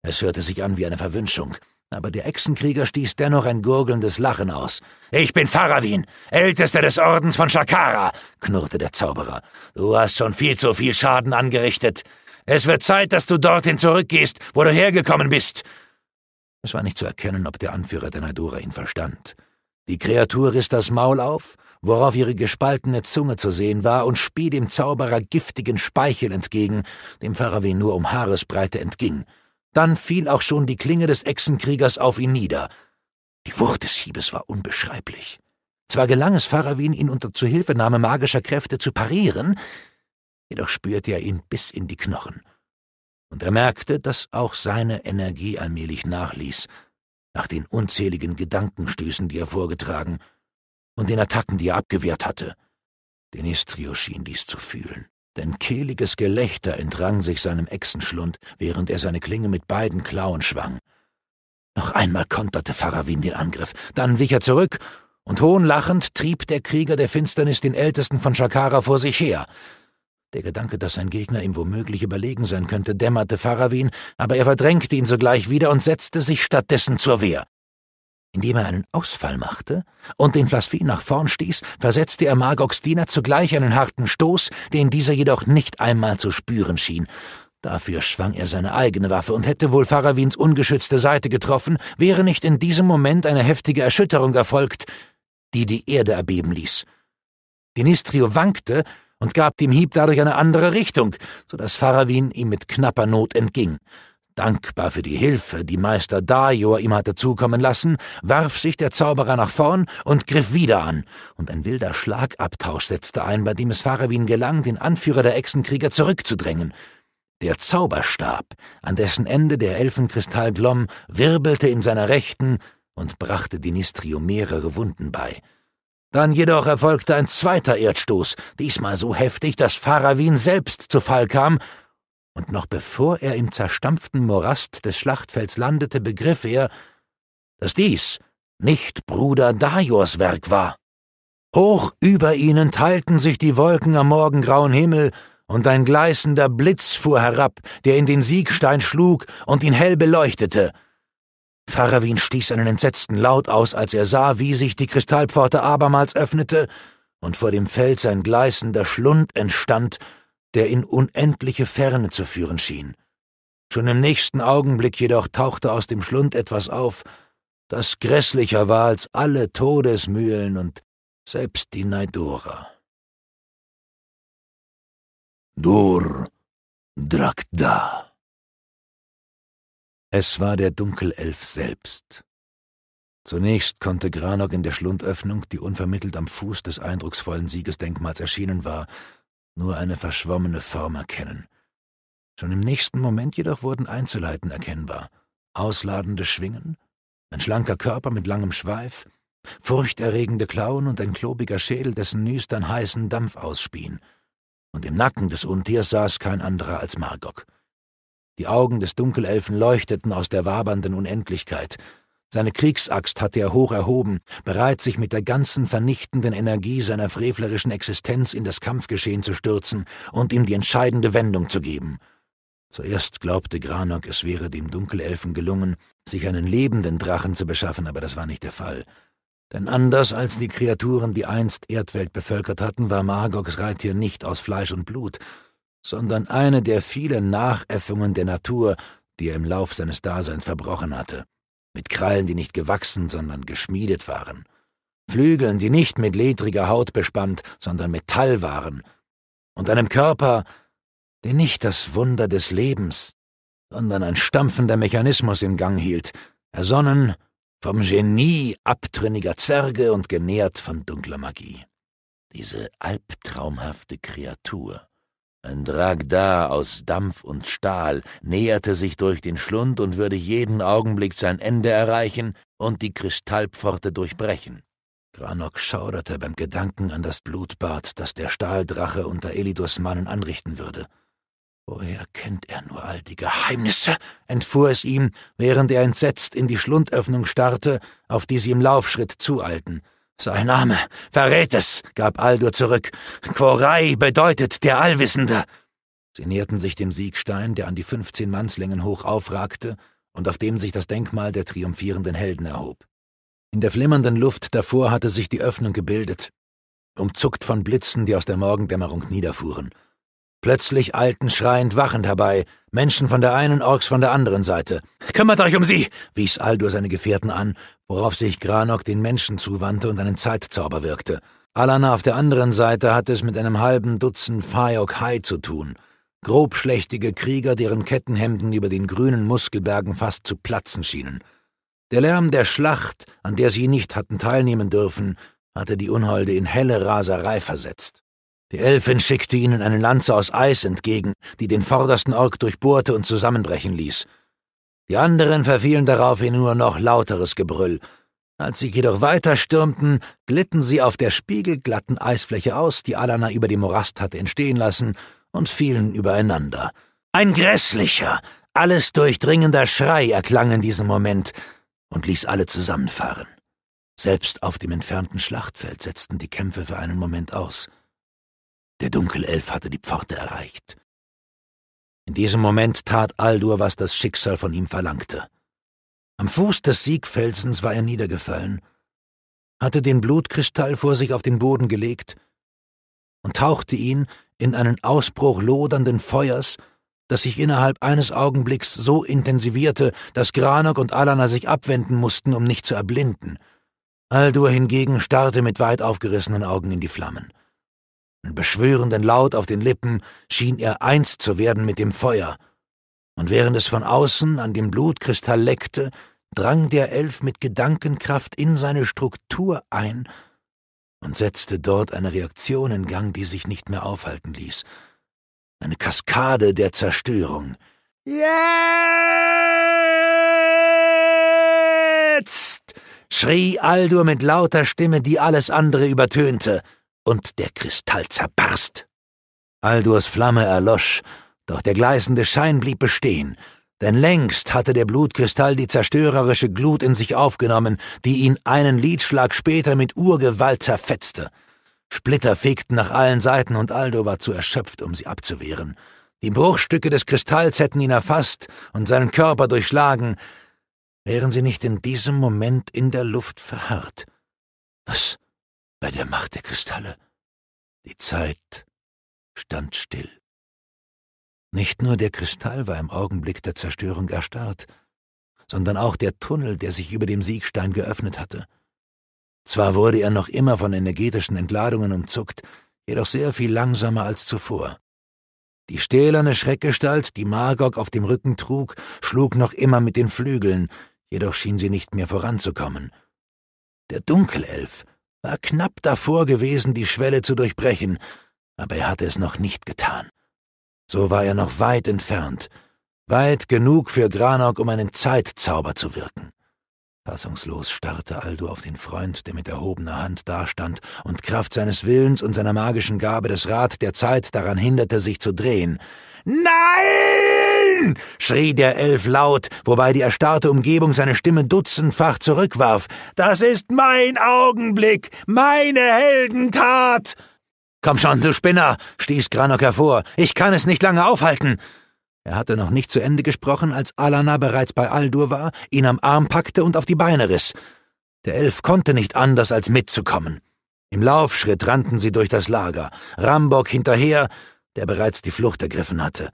Es hörte sich an wie eine Verwünschung, aber der Echsenkrieger stieß dennoch ein gurgelndes Lachen aus. Ich bin Farawin, Ältester des Ordens von Shakara, knurrte der Zauberer. Du hast schon viel zu viel Schaden angerichtet. Es wird Zeit, dass du dorthin zurückgehst, wo du hergekommen bist. Es war nicht zu erkennen, ob der Anführer der Nadura ihn verstand. Die Kreatur riss das Maul auf, worauf ihre gespaltene Zunge zu sehen war, und spie dem Zauberer giftigen Speichel entgegen, dem Faraway nur um Haaresbreite entging. Dann fiel auch schon die Klinge des Echsenkriegers auf ihn nieder. Die Wucht des Hiebes war unbeschreiblich. Zwar gelang es Farawin, ihn unter Zuhilfenahme magischer Kräfte zu parieren, jedoch spürte er ihn bis in die Knochen. Und er merkte, dass auch seine Energie allmählich nachließ, nach den unzähligen Gedankenstößen, die er vorgetragen und den Attacken, die er abgewehrt hatte. Denistrio schien dies zu fühlen, denn kehliges Gelächter entrang sich seinem Echsenschlund, während er seine Klinge mit beiden Klauen schwang. Noch einmal konterte Faravin den Angriff, dann wich er zurück, und hohnlachend trieb der Krieger der Finsternis den Ältesten von Shakara vor sich her. Der Gedanke, dass sein Gegner ihm womöglich überlegen sein könnte, dämmerte Farawin, aber er verdrängte ihn sogleich wieder und setzte sich stattdessen zur Wehr. Indem er einen Ausfall machte und den Flasfin nach vorn stieß, versetzte er Margox Diener zugleich einen harten Stoß, den dieser jedoch nicht einmal zu spüren schien. Dafür schwang er seine eigene Waffe und hätte wohl Farawins ungeschützte Seite getroffen, wäre nicht in diesem Moment eine heftige Erschütterung erfolgt, die die Erde erbeben ließ. Dinistrio wankte, und gab dem Hieb dadurch eine andere Richtung, so dass Farawin ihm mit knapper Not entging. Dankbar für die Hilfe, die Meister Dajor ihm hatte zukommen lassen, warf sich der Zauberer nach vorn und griff wieder an, und ein wilder Schlagabtausch setzte ein, bei dem es Farawin gelang, den Anführer der Echsenkrieger zurückzudrängen. Der Zauberstab, an dessen Ende der Elfenkristall glomm, wirbelte in seiner Rechten und brachte Dinistrio mehrere Wunden bei. Dann jedoch erfolgte ein zweiter Erdstoß, diesmal so heftig, dass Farawin selbst zu Fall kam, und noch bevor er im zerstampften Morast des Schlachtfelds landete, begriff er, dass dies nicht Bruder Dajors Werk war. Hoch über ihnen teilten sich die Wolken am morgengrauen Himmel, und ein gleißender Blitz fuhr herab, der in den Siegstein schlug und ihn hell beleuchtete – Farawin stieß einen entsetzten Laut aus, als er sah, wie sich die Kristallpforte abermals öffnete und vor dem Fels ein gleißender Schlund entstand, der in unendliche Ferne zu führen schien. Schon im nächsten Augenblick jedoch tauchte aus dem Schlund etwas auf, das grässlicher war als alle Todesmühlen und selbst die Neidora. Dur Drakda. Es war der Dunkelelf selbst. Zunächst konnte Granok in der Schlundöffnung, die unvermittelt am Fuß des eindrucksvollen Siegesdenkmals erschienen war, nur eine verschwommene Form erkennen. Schon im nächsten Moment jedoch wurden Einzelheiten erkennbar. Ausladende Schwingen, ein schlanker Körper mit langem Schweif, furchterregende Klauen und ein klobiger Schädel, dessen Nüstern heißen Dampf ausspien. Und im Nacken des Untiers saß kein anderer als Margok. Die Augen des Dunkelelfen leuchteten aus der wabernden Unendlichkeit. Seine Kriegsaxt hatte er hoch erhoben, bereit, sich mit der ganzen vernichtenden Energie seiner frevlerischen Existenz in das Kampfgeschehen zu stürzen und ihm die entscheidende Wendung zu geben. Zuerst glaubte Granok, es wäre dem Dunkelelfen gelungen, sich einen lebenden Drachen zu beschaffen, aber das war nicht der Fall. Denn anders als die Kreaturen, die einst Erdwelt bevölkert hatten, war Margoks Reittier nicht aus Fleisch und Blut, sondern eine der vielen Nachäffungen der Natur, die er im Lauf seines Daseins verbrochen hatte, mit Krallen, die nicht gewachsen, sondern geschmiedet waren, Flügeln, die nicht mit ledriger Haut bespannt, sondern Metall waren, und einem Körper, der nicht das Wunder des Lebens, sondern ein stampfender Mechanismus im Gang hielt, ersonnen vom Genie abtrünniger Zwerge und genährt von dunkler Magie. Diese albtraumhafte Kreatur ein Dragda aus Dampf und Stahl näherte sich durch den Schlund und würde jeden Augenblick sein Ende erreichen und die Kristallpforte durchbrechen. Granok schauderte beim Gedanken an das Blutbad, das der Stahldrache unter Elidors Mannen anrichten würde. Woher kennt er nur all die Geheimnisse? entfuhr es ihm, während er entsetzt in die Schlundöffnung starrte, auf die sie im Laufschritt zueilten. Sein Name verrät es, gab Aldur zurück. Quorei bedeutet der Allwissende. Sie näherten sich dem Siegstein, der an die fünfzehn Mannslängen hoch aufragte und auf dem sich das Denkmal der triumphierenden Helden erhob. In der flimmernden Luft davor hatte sich die Öffnung gebildet, umzuckt von Blitzen, die aus der Morgendämmerung niederfuhren. Plötzlich eilten schreiend wachend herbei, Menschen von der einen, Orks von der anderen Seite. Kümmert euch um sie! wies Aldur seine Gefährten an, worauf sich Granok den Menschen zuwandte und einen Zeitzauber wirkte. Alana auf der anderen Seite hatte es mit einem halben Dutzend Fayok Hai zu tun. Grobschlächtige Krieger, deren Kettenhemden über den grünen Muskelbergen fast zu platzen schienen. Der Lärm der Schlacht, an der sie nicht hatten teilnehmen dürfen, hatte die Unholde in helle Raserei versetzt. Die Elfin schickte ihnen eine Lanze aus Eis entgegen, die den vordersten Ork durchbohrte und zusammenbrechen ließ. Die anderen verfielen darauf in nur noch lauteres Gebrüll. Als sie jedoch weiter stürmten, glitten sie auf der spiegelglatten Eisfläche aus, die Alana über dem Morast hatte entstehen lassen, und fielen übereinander. Ein grässlicher, alles durchdringender Schrei erklang in diesem Moment und ließ alle zusammenfahren. Selbst auf dem entfernten Schlachtfeld setzten die Kämpfe für einen Moment aus. Der Dunkelelf hatte die Pforte erreicht. In diesem Moment tat Aldur, was das Schicksal von ihm verlangte. Am Fuß des Siegfelsens war er niedergefallen, hatte den Blutkristall vor sich auf den Boden gelegt und tauchte ihn in einen Ausbruch lodernden Feuers, das sich innerhalb eines Augenblicks so intensivierte, dass Granok und Alana sich abwenden mussten, um nicht zu erblinden. Aldur hingegen starrte mit weit aufgerissenen Augen in die Flammen einen beschwörenden Laut auf den Lippen schien er eins zu werden mit dem Feuer, und während es von außen an dem Blutkristall leckte, drang der Elf mit Gedankenkraft in seine Struktur ein und setzte dort eine Reaktion in Gang, die sich nicht mehr aufhalten ließ. Eine Kaskade der Zerstörung. Jetzt! schrie Aldur mit lauter Stimme, die alles andere übertönte und der Kristall zerbarst. Aldurs Flamme erlosch, doch der gleißende Schein blieb bestehen, denn längst hatte der Blutkristall die zerstörerische Glut in sich aufgenommen, die ihn einen Lidschlag später mit Urgewalt zerfetzte. Splitter fegten nach allen Seiten und Aldo war zu erschöpft, um sie abzuwehren. Die Bruchstücke des Kristalls hätten ihn erfasst und seinen Körper durchschlagen, wären sie nicht in diesem Moment in der Luft verharrt. Was bei der Macht der Kristalle. Die Zeit stand still. Nicht nur der Kristall war im Augenblick der Zerstörung erstarrt, sondern auch der Tunnel, der sich über dem Siegstein geöffnet hatte. Zwar wurde er noch immer von energetischen Entladungen umzuckt, jedoch sehr viel langsamer als zuvor. Die stählerne Schreckgestalt, die Magog auf dem Rücken trug, schlug noch immer mit den Flügeln, jedoch schien sie nicht mehr voranzukommen. Der Dunkelelf war knapp davor gewesen, die Schwelle zu durchbrechen, aber er hatte es noch nicht getan. So war er noch weit entfernt, weit genug für Granok, um einen Zeitzauber zu wirken. Fassungslos starrte Aldo auf den Freund, der mit erhobener Hand dastand und Kraft seines Willens und seiner magischen Gabe das Rad der Zeit daran hinderte, sich zu drehen. Nein! schrie der Elf laut, wobei die erstarrte Umgebung seine Stimme dutzendfach zurückwarf. Das ist mein Augenblick, meine Heldentat! Komm schon, du Spinner! stieß Granok hervor. Ich kann es nicht lange aufhalten! Er hatte noch nicht zu Ende gesprochen, als Alana bereits bei Aldur war, ihn am Arm packte und auf die Beine riss. Der Elf konnte nicht anders, als mitzukommen. Im Laufschritt rannten sie durch das Lager, Rambok hinterher, der bereits die Flucht ergriffen hatte.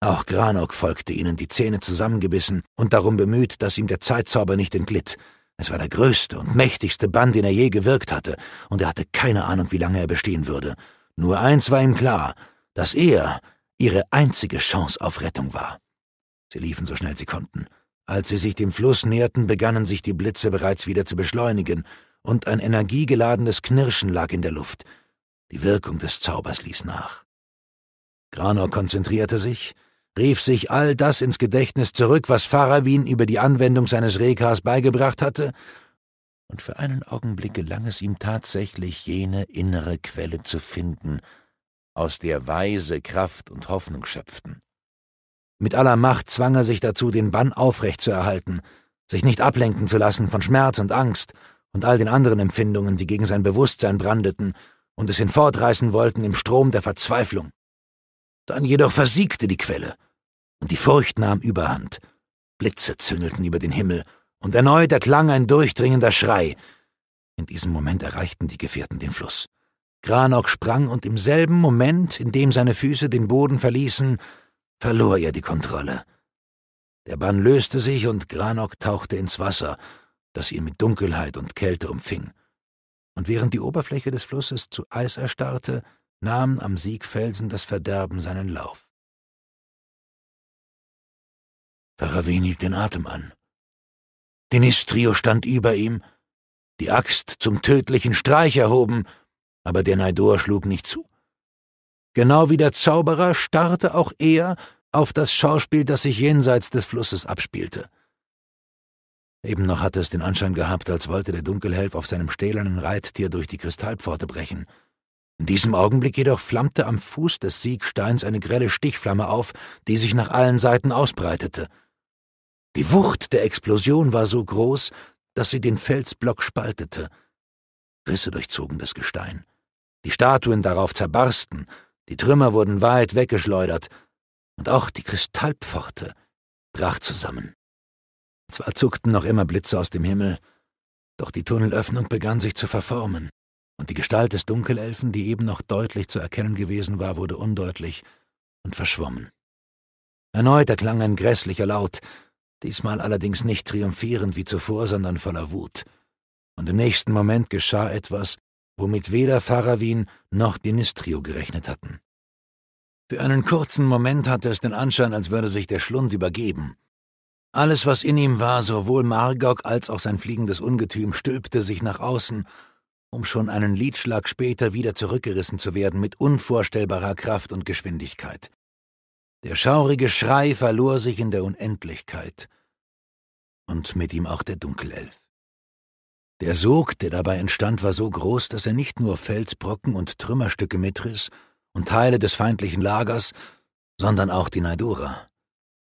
Auch Granok folgte ihnen, die Zähne zusammengebissen und darum bemüht, dass ihm der Zeitzauber nicht entglitt. Es war der größte und mächtigste Bann, den er je gewirkt hatte, und er hatte keine Ahnung, wie lange er bestehen würde. Nur eins war ihm klar, dass er ihre einzige Chance auf Rettung war. Sie liefen so schnell sie konnten. Als sie sich dem Fluss näherten, begannen sich die Blitze bereits wieder zu beschleunigen, und ein energiegeladenes Knirschen lag in der Luft. Die Wirkung des Zaubers ließ nach. Granor konzentrierte sich, rief sich all das ins Gedächtnis zurück, was Farawin über die Anwendung seines Rekars beigebracht hatte, und für einen Augenblick gelang es ihm tatsächlich, jene innere Quelle zu finden, aus der Weise Kraft und Hoffnung schöpften. Mit aller Macht zwang er sich dazu, den Bann aufrecht zu erhalten, sich nicht ablenken zu lassen von Schmerz und Angst und all den anderen Empfindungen, die gegen sein Bewusstsein brandeten und es ihn fortreißen wollten im Strom der Verzweiflung. Dann jedoch versiegte die Quelle, und die Furcht nahm überhand. Blitze züngelten über den Himmel, und erneut erklang ein durchdringender Schrei. In diesem Moment erreichten die Gefährten den Fluss. Granok sprang, und im selben Moment, in dem seine Füße den Boden verließen, verlor er die Kontrolle. Der Bann löste sich, und Granok tauchte ins Wasser, das ihn mit Dunkelheit und Kälte umfing. Und während die Oberfläche des Flusses zu Eis erstarrte, nahm am Siegfelsen das Verderben seinen Lauf. Paravin hielt den Atem an. Denistrio stand über ihm, die Axt zum tödlichen Streich erhoben, aber der Naidor schlug nicht zu. Genau wie der Zauberer starrte auch er auf das Schauspiel, das sich jenseits des Flusses abspielte. Eben noch hatte es den Anschein gehabt, als wollte der Dunkelhelf auf seinem stählernen Reittier durch die Kristallpforte brechen – in diesem Augenblick jedoch flammte am Fuß des Siegsteins eine grelle Stichflamme auf, die sich nach allen Seiten ausbreitete. Die Wucht der Explosion war so groß, dass sie den Felsblock spaltete. Risse durchzogen das Gestein. Die Statuen darauf zerbarsten, die Trümmer wurden weit weggeschleudert, und auch die Kristallpforte brach zusammen. Zwar zuckten noch immer Blitze aus dem Himmel, doch die Tunnelöffnung begann sich zu verformen und die Gestalt des Dunkelelfen, die eben noch deutlich zu erkennen gewesen war, wurde undeutlich und verschwommen. Erneut erklang ein grässlicher Laut, diesmal allerdings nicht triumphierend wie zuvor, sondern voller Wut. Und im nächsten Moment geschah etwas, womit weder Farawin noch Dinistrio gerechnet hatten. Für einen kurzen Moment hatte es den Anschein, als würde sich der Schlund übergeben. Alles, was in ihm war, sowohl Margok als auch sein fliegendes Ungetüm, stülpte sich nach außen um schon einen Lidschlag später wieder zurückgerissen zu werden mit unvorstellbarer Kraft und Geschwindigkeit. Der schaurige Schrei verlor sich in der Unendlichkeit und mit ihm auch der Dunkelelf. Der Sog, der dabei entstand, war so groß, dass er nicht nur Felsbrocken und Trümmerstücke mitriss und Teile des feindlichen Lagers, sondern auch die Naidora.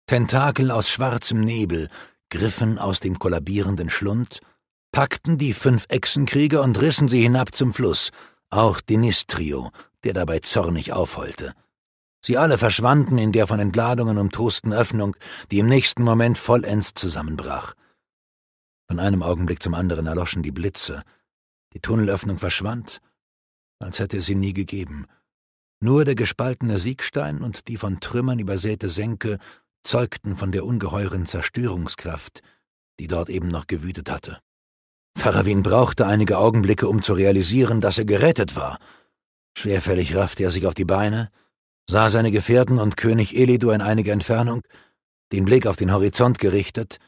Tentakel aus schwarzem Nebel griffen aus dem kollabierenden Schlund packten die fünf Echsenkrieger und rissen sie hinab zum Fluss, auch Dinistrio, der dabei zornig aufheulte. Sie alle verschwanden in der von Entladungen umtosten Öffnung, die im nächsten Moment vollends zusammenbrach. Von einem Augenblick zum anderen erloschen die Blitze. Die Tunnelöffnung verschwand, als hätte es sie nie gegeben. Nur der gespaltene Siegstein und die von Trümmern übersäte Senke zeugten von der ungeheuren Zerstörungskraft, die dort eben noch gewütet hatte. Farawin brauchte einige Augenblicke, um zu realisieren, dass er gerettet war. Schwerfällig raffte er sich auf die Beine, sah seine Gefährten und König Elidur in einiger Entfernung, den Blick auf den Horizont gerichtet,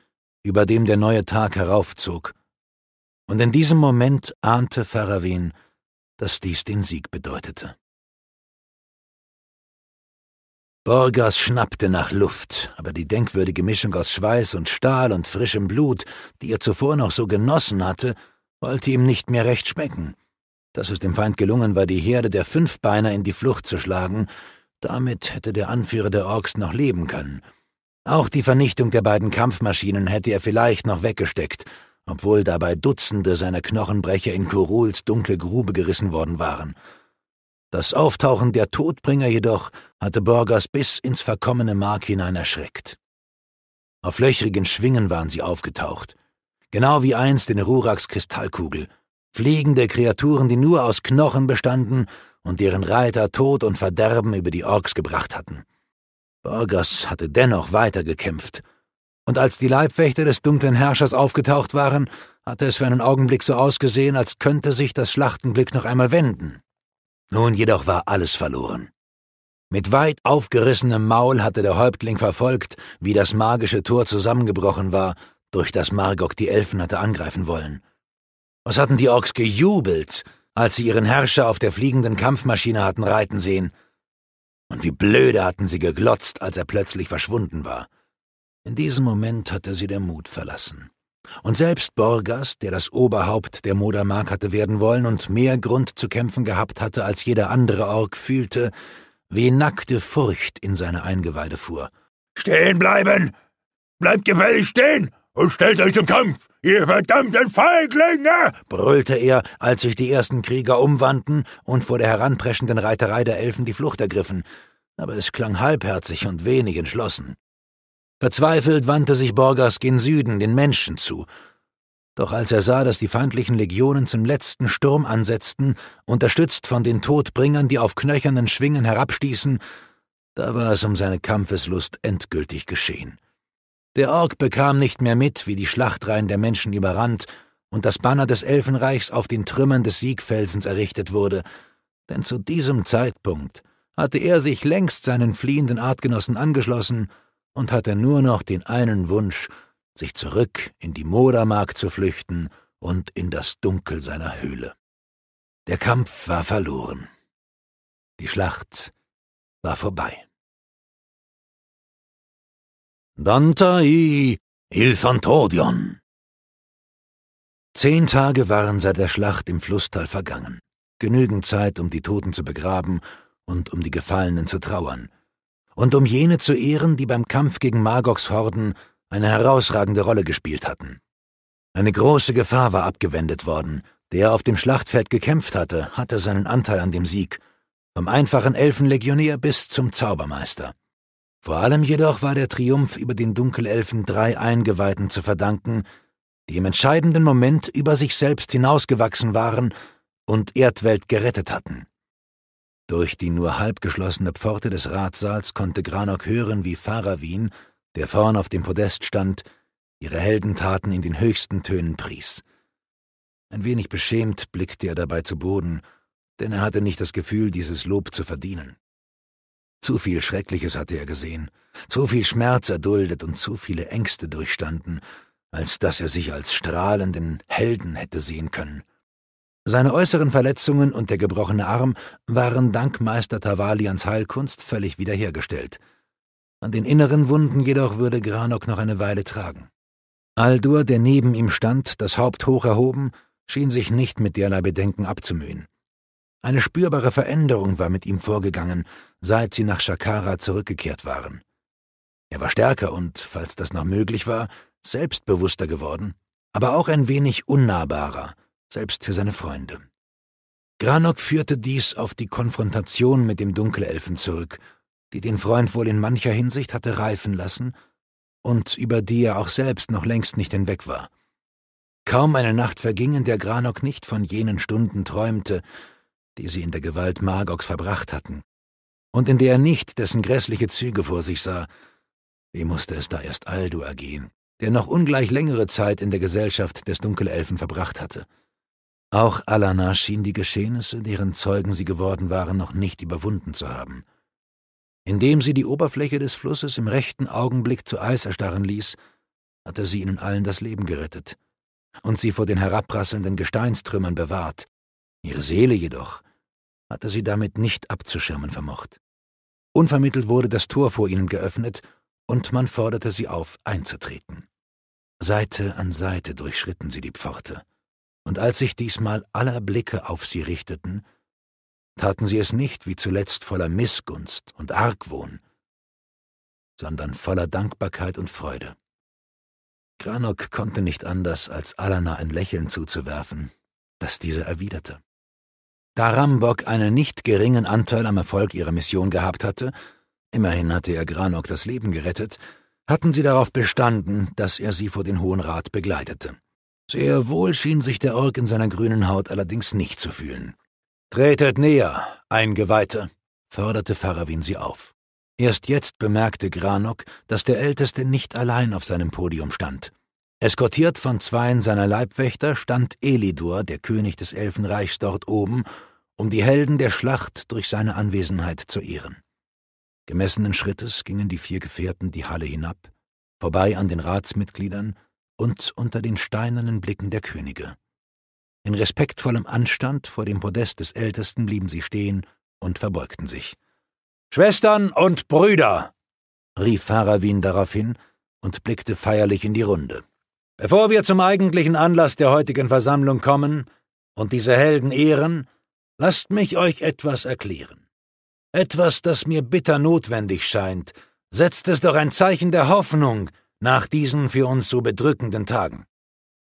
über dem der neue Tag heraufzog. Und in diesem Moment ahnte Farawin, dass dies den Sieg bedeutete. Borgas schnappte nach Luft, aber die denkwürdige Mischung aus Schweiß und Stahl und frischem Blut, die er zuvor noch so genossen hatte, wollte ihm nicht mehr recht schmecken. Dass es dem Feind gelungen war, die Herde der Fünfbeiner in die Flucht zu schlagen, damit hätte der Anführer der Orks noch leben können. Auch die Vernichtung der beiden Kampfmaschinen hätte er vielleicht noch weggesteckt, obwohl dabei Dutzende seiner Knochenbrecher in Kuruls dunkle Grube gerissen worden waren. Das Auftauchen der Todbringer jedoch hatte Borgers bis ins verkommene Mark hinein erschreckt. Auf löchrigen Schwingen waren sie aufgetaucht, genau wie einst in Ruraks Kristallkugel, fliegende Kreaturen, die nur aus Knochen bestanden und deren Reiter Tod und Verderben über die Orks gebracht hatten. Borgers hatte dennoch weitergekämpft, und als die Leibwächter des dunklen Herrschers aufgetaucht waren, hatte es für einen Augenblick so ausgesehen, als könnte sich das Schlachtenglück noch einmal wenden. Nun jedoch war alles verloren. Mit weit aufgerissenem Maul hatte der Häuptling verfolgt, wie das magische Tor zusammengebrochen war, durch das Margok die Elfen hatte angreifen wollen. Was hatten die Orks gejubelt, als sie ihren Herrscher auf der fliegenden Kampfmaschine hatten reiten sehen? Und wie blöde hatten sie geglotzt, als er plötzlich verschwunden war. In diesem Moment hatte sie der Mut verlassen. Und selbst Borgas, der das Oberhaupt der Modermark hatte werden wollen und mehr Grund zu kämpfen gehabt hatte als jeder andere Ork, fühlte, wie nackte Furcht in seine Eingeweide fuhr. Stehen bleiben! Bleibt gefällig stehen und stellt euch zum Kampf, ihr verdammten Feiglinge! brüllte er, als sich die ersten Krieger umwandten und vor der heranpreschenden Reiterei der Elfen die Flucht ergriffen, aber es klang halbherzig und wenig entschlossen. Verzweifelt wandte sich Borgas gen Süden den Menschen zu doch als er sah, dass die feindlichen Legionen zum letzten Sturm ansetzten, unterstützt von den Todbringern, die auf knöchernen Schwingen herabstießen, da war es um seine Kampfeslust endgültig geschehen. Der Ork bekam nicht mehr mit, wie die Schlachtreihen der Menschen überrannt und das Banner des Elfenreichs auf den Trümmern des Siegfelsens errichtet wurde, denn zu diesem Zeitpunkt hatte er sich längst seinen fliehenden Artgenossen angeschlossen und hatte nur noch den einen Wunsch, sich zurück in die Modermark zu flüchten und in das Dunkel seiner Höhle. Der Kampf war verloren. Die Schlacht war vorbei. Dantai Ilfantodion. Zehn Tage waren seit der Schlacht im Flusstal vergangen. Genügend Zeit, um die Toten zu begraben und um die Gefallenen zu trauern. Und um jene zu ehren, die beim Kampf gegen Magogs Horden eine herausragende Rolle gespielt hatten. Eine große Gefahr war abgewendet worden, der auf dem Schlachtfeld gekämpft hatte, hatte seinen Anteil an dem Sieg, vom einfachen Elfenlegionär bis zum Zaubermeister. Vor allem jedoch war der Triumph über den Dunkelelfen drei Eingeweihten zu verdanken, die im entscheidenden Moment über sich selbst hinausgewachsen waren und Erdwelt gerettet hatten. Durch die nur halb geschlossene Pforte des Ratsaals konnte Granok hören, wie Farawin der vorn auf dem Podest stand, ihre Heldentaten in den höchsten Tönen pries. Ein wenig beschämt blickte er dabei zu Boden, denn er hatte nicht das Gefühl, dieses Lob zu verdienen. Zu viel Schreckliches hatte er gesehen, zu viel Schmerz erduldet und zu viele Ängste durchstanden, als dass er sich als strahlenden Helden hätte sehen können. Seine äußeren Verletzungen und der gebrochene Arm waren dank Meister Tavalians Heilkunst völlig wiederhergestellt – an den inneren Wunden jedoch würde Granok noch eine Weile tragen. Aldur, der neben ihm stand, das Haupt hoch erhoben, schien sich nicht mit derlei Bedenken abzumühen. Eine spürbare Veränderung war mit ihm vorgegangen, seit sie nach Shakara zurückgekehrt waren. Er war stärker und, falls das noch möglich war, selbstbewusster geworden, aber auch ein wenig unnahbarer, selbst für seine Freunde. Granok führte dies auf die Konfrontation mit dem Dunkelelfen zurück die den Freund wohl in mancher Hinsicht hatte reifen lassen und über die er auch selbst noch längst nicht hinweg war. Kaum eine Nacht verging, in der Granok nicht von jenen Stunden träumte, die sie in der Gewalt Margoks verbracht hatten, und in der er nicht dessen grässliche Züge vor sich sah. Wie musste es da erst Aldo ergehen, der noch ungleich längere Zeit in der Gesellschaft des Dunkelelfen verbracht hatte. Auch Alana schien die Geschehnisse, deren Zeugen sie geworden waren, noch nicht überwunden zu haben. Indem sie die Oberfläche des Flusses im rechten Augenblick zu Eis erstarren ließ, hatte sie ihnen allen das Leben gerettet und sie vor den herabprasselnden Gesteinstrümmern bewahrt. Ihre Seele jedoch hatte sie damit nicht abzuschirmen vermocht. Unvermittelt wurde das Tor vor ihnen geöffnet und man forderte sie auf, einzutreten. Seite an Seite durchschritten sie die Pforte, und als sich diesmal aller Blicke auf sie richteten, taten sie es nicht wie zuletzt voller Missgunst und Argwohn, sondern voller Dankbarkeit und Freude. Granok konnte nicht anders, als Alana ein Lächeln zuzuwerfen, das diese erwiderte. Da Rambok einen nicht geringen Anteil am Erfolg ihrer Mission gehabt hatte, immerhin hatte er Granok das Leben gerettet, hatten sie darauf bestanden, dass er sie vor den Hohen Rat begleitete. Sehr wohl schien sich der Ork in seiner grünen Haut allerdings nicht zu fühlen. Tretet näher, Eingeweihte, forderte Farawin sie auf. Erst jetzt bemerkte Granok, dass der Älteste nicht allein auf seinem Podium stand. Eskortiert von zweien seiner Leibwächter stand Elidor, der König des Elfenreichs, dort oben, um die Helden der Schlacht durch seine Anwesenheit zu ehren. Gemessenen Schrittes gingen die vier Gefährten die Halle hinab, vorbei an den Ratsmitgliedern und unter den steinernen Blicken der Könige. In respektvollem Anstand vor dem Podest des Ältesten blieben sie stehen und verbeugten sich. Schwestern und Brüder! rief Harawin daraufhin und blickte feierlich in die Runde. Bevor wir zum eigentlichen Anlass der heutigen Versammlung kommen und diese Helden ehren, lasst mich euch etwas erklären. Etwas, das mir bitter notwendig scheint, setzt es doch ein Zeichen der Hoffnung nach diesen für uns so bedrückenden Tagen.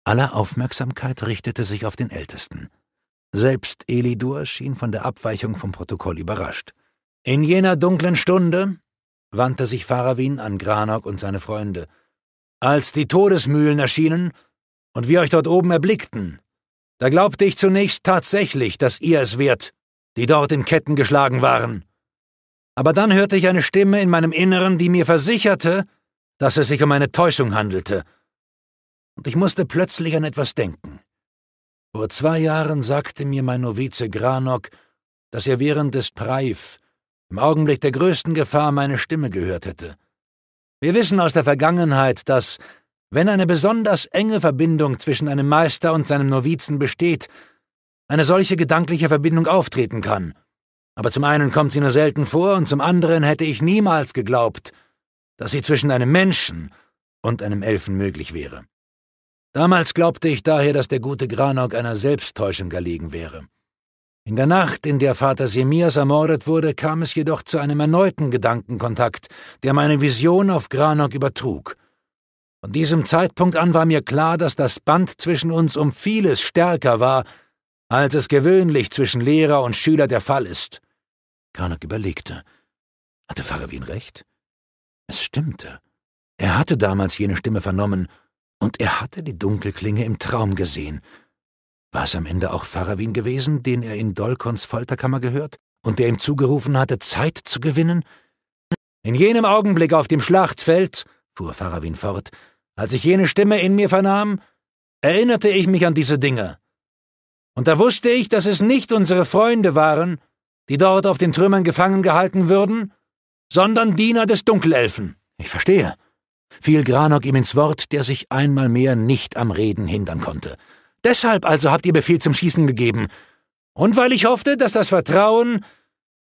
Aller Aufmerksamkeit richtete sich auf den Ältesten. Selbst Elidur schien von der Abweichung vom Protokoll überrascht. In jener dunklen Stunde, wandte sich Farawin an Granok und seine Freunde, als die Todesmühlen erschienen und wir euch dort oben erblickten, da glaubte ich zunächst tatsächlich, dass ihr es wärt, die dort in Ketten geschlagen waren. Aber dann hörte ich eine Stimme in meinem Inneren, die mir versicherte, dass es sich um eine Täuschung handelte und ich musste plötzlich an etwas denken. Vor zwei Jahren sagte mir mein Novize Granok, dass er während des Preif, im Augenblick der größten Gefahr, meine Stimme gehört hätte. Wir wissen aus der Vergangenheit, dass, wenn eine besonders enge Verbindung zwischen einem Meister und seinem Novizen besteht, eine solche gedankliche Verbindung auftreten kann. Aber zum einen kommt sie nur selten vor und zum anderen hätte ich niemals geglaubt, dass sie zwischen einem Menschen und einem Elfen möglich wäre. Damals glaubte ich daher, dass der gute Granok einer Selbsttäuschung erlegen wäre. In der Nacht, in der Vater Semias ermordet wurde, kam es jedoch zu einem erneuten Gedankenkontakt, der meine Vision auf Granok übertrug. Von diesem Zeitpunkt an war mir klar, dass das Band zwischen uns um vieles stärker war, als es gewöhnlich zwischen Lehrer und Schüler der Fall ist. Granok überlegte. Hatte Farawin recht? Es stimmte. Er hatte damals jene Stimme vernommen und er hatte die Dunkelklinge im Traum gesehen. War es am Ende auch Farawin gewesen, den er in Dolkons Folterkammer gehört und der ihm zugerufen hatte, Zeit zu gewinnen? In jenem Augenblick auf dem Schlachtfeld, fuhr Farawin fort, als ich jene Stimme in mir vernahm, erinnerte ich mich an diese Dinge. Und da wusste ich, dass es nicht unsere Freunde waren, die dort auf den Trümmern gefangen gehalten würden, sondern Diener des Dunkelelfen. Ich verstehe fiel Granok ihm ins Wort, der sich einmal mehr nicht am Reden hindern konnte. Deshalb also habt ihr Befehl zum Schießen gegeben. Und weil ich hoffte, dass das Vertrauen,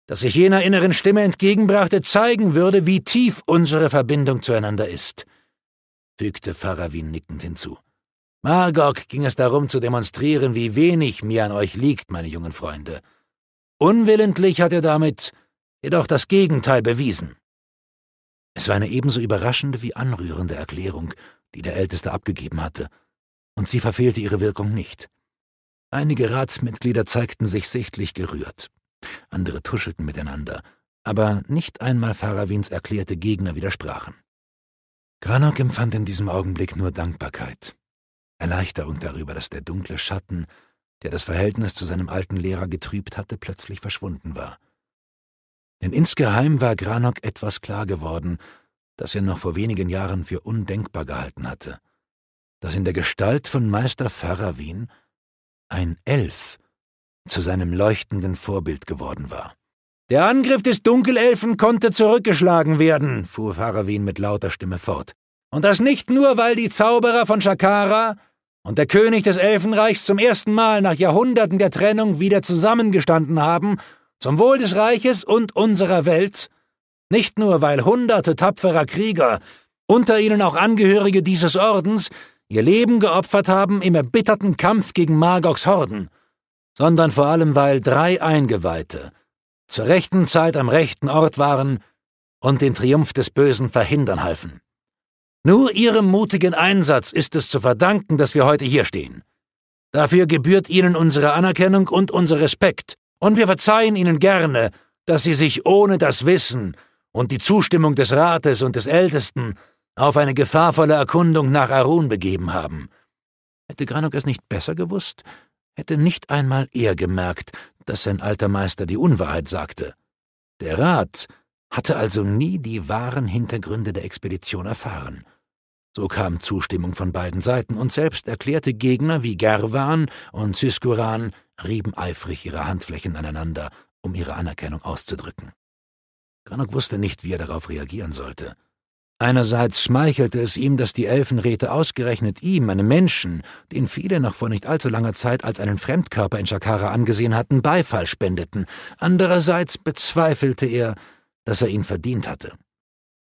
das sich jener inneren Stimme entgegenbrachte, zeigen würde, wie tief unsere Verbindung zueinander ist, fügte Farawin nickend hinzu. Margok ging es darum zu demonstrieren, wie wenig mir an euch liegt, meine jungen Freunde. Unwillentlich hat er damit jedoch das Gegenteil bewiesen. Es war eine ebenso überraschende wie anrührende Erklärung, die der Älteste abgegeben hatte, und sie verfehlte ihre Wirkung nicht. Einige Ratsmitglieder zeigten sich sichtlich gerührt, andere tuschelten miteinander, aber nicht einmal Farawins erklärte Gegner widersprachen. Granok empfand in diesem Augenblick nur Dankbarkeit, Erleichterung darüber, dass der dunkle Schatten, der das Verhältnis zu seinem alten Lehrer getrübt hatte, plötzlich verschwunden war. Denn insgeheim war Granok etwas klar geworden, das er noch vor wenigen Jahren für undenkbar gehalten hatte, dass in der Gestalt von Meister Farawin ein Elf zu seinem leuchtenden Vorbild geworden war. Der Angriff des Dunkelelfen konnte zurückgeschlagen werden, fuhr Farawin mit lauter Stimme fort. Und das nicht nur, weil die Zauberer von Shakara und der König des Elfenreichs zum ersten Mal nach Jahrhunderten der Trennung wieder zusammengestanden haben zum Wohl des Reiches und unserer Welt, nicht nur weil hunderte tapferer Krieger, unter ihnen auch Angehörige dieses Ordens, ihr Leben geopfert haben im erbitterten Kampf gegen Magogs Horden, sondern vor allem weil drei Eingeweihte zur rechten Zeit am rechten Ort waren und den Triumph des Bösen verhindern halfen. Nur ihrem mutigen Einsatz ist es zu verdanken, dass wir heute hier stehen. Dafür gebührt ihnen unsere Anerkennung und unser Respekt, und wir verzeihen Ihnen gerne, dass Sie sich ohne das Wissen und die Zustimmung des Rates und des Ältesten auf eine gefahrvolle Erkundung nach Arun begeben haben. Hätte Granok es nicht besser gewusst, hätte nicht einmal er gemerkt, dass sein alter Meister die Unwahrheit sagte. Der Rat hatte also nie die wahren Hintergründe der Expedition erfahren. So kam Zustimmung von beiden Seiten und selbst erklärte Gegner wie Gerwan und Siskuran rieben eifrig ihre Handflächen aneinander, um ihre Anerkennung auszudrücken. Granok wusste nicht, wie er darauf reagieren sollte. Einerseits schmeichelte es ihm, dass die Elfenräte ausgerechnet ihm, einem Menschen, den viele noch vor nicht allzu langer Zeit als einen Fremdkörper in Shakara angesehen hatten, Beifall spendeten. Andererseits bezweifelte er, dass er ihn verdient hatte.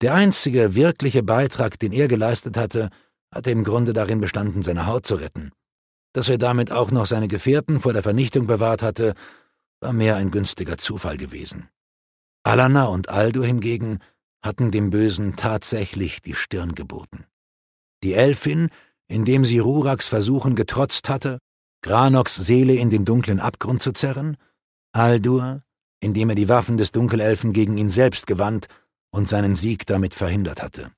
Der einzige wirkliche Beitrag, den er geleistet hatte, hatte im Grunde darin bestanden, seine Haut zu retten. Dass er damit auch noch seine Gefährten vor der Vernichtung bewahrt hatte, war mehr ein günstiger Zufall gewesen. Alana und Aldo hingegen hatten dem Bösen tatsächlich die Stirn geboten. Die Elfin, indem sie Ruraks Versuchen getrotzt hatte, Granoks Seele in den dunklen Abgrund zu zerren, Aldur, indem er die Waffen des Dunkelelfen gegen ihn selbst gewandt und seinen Sieg damit verhindert hatte.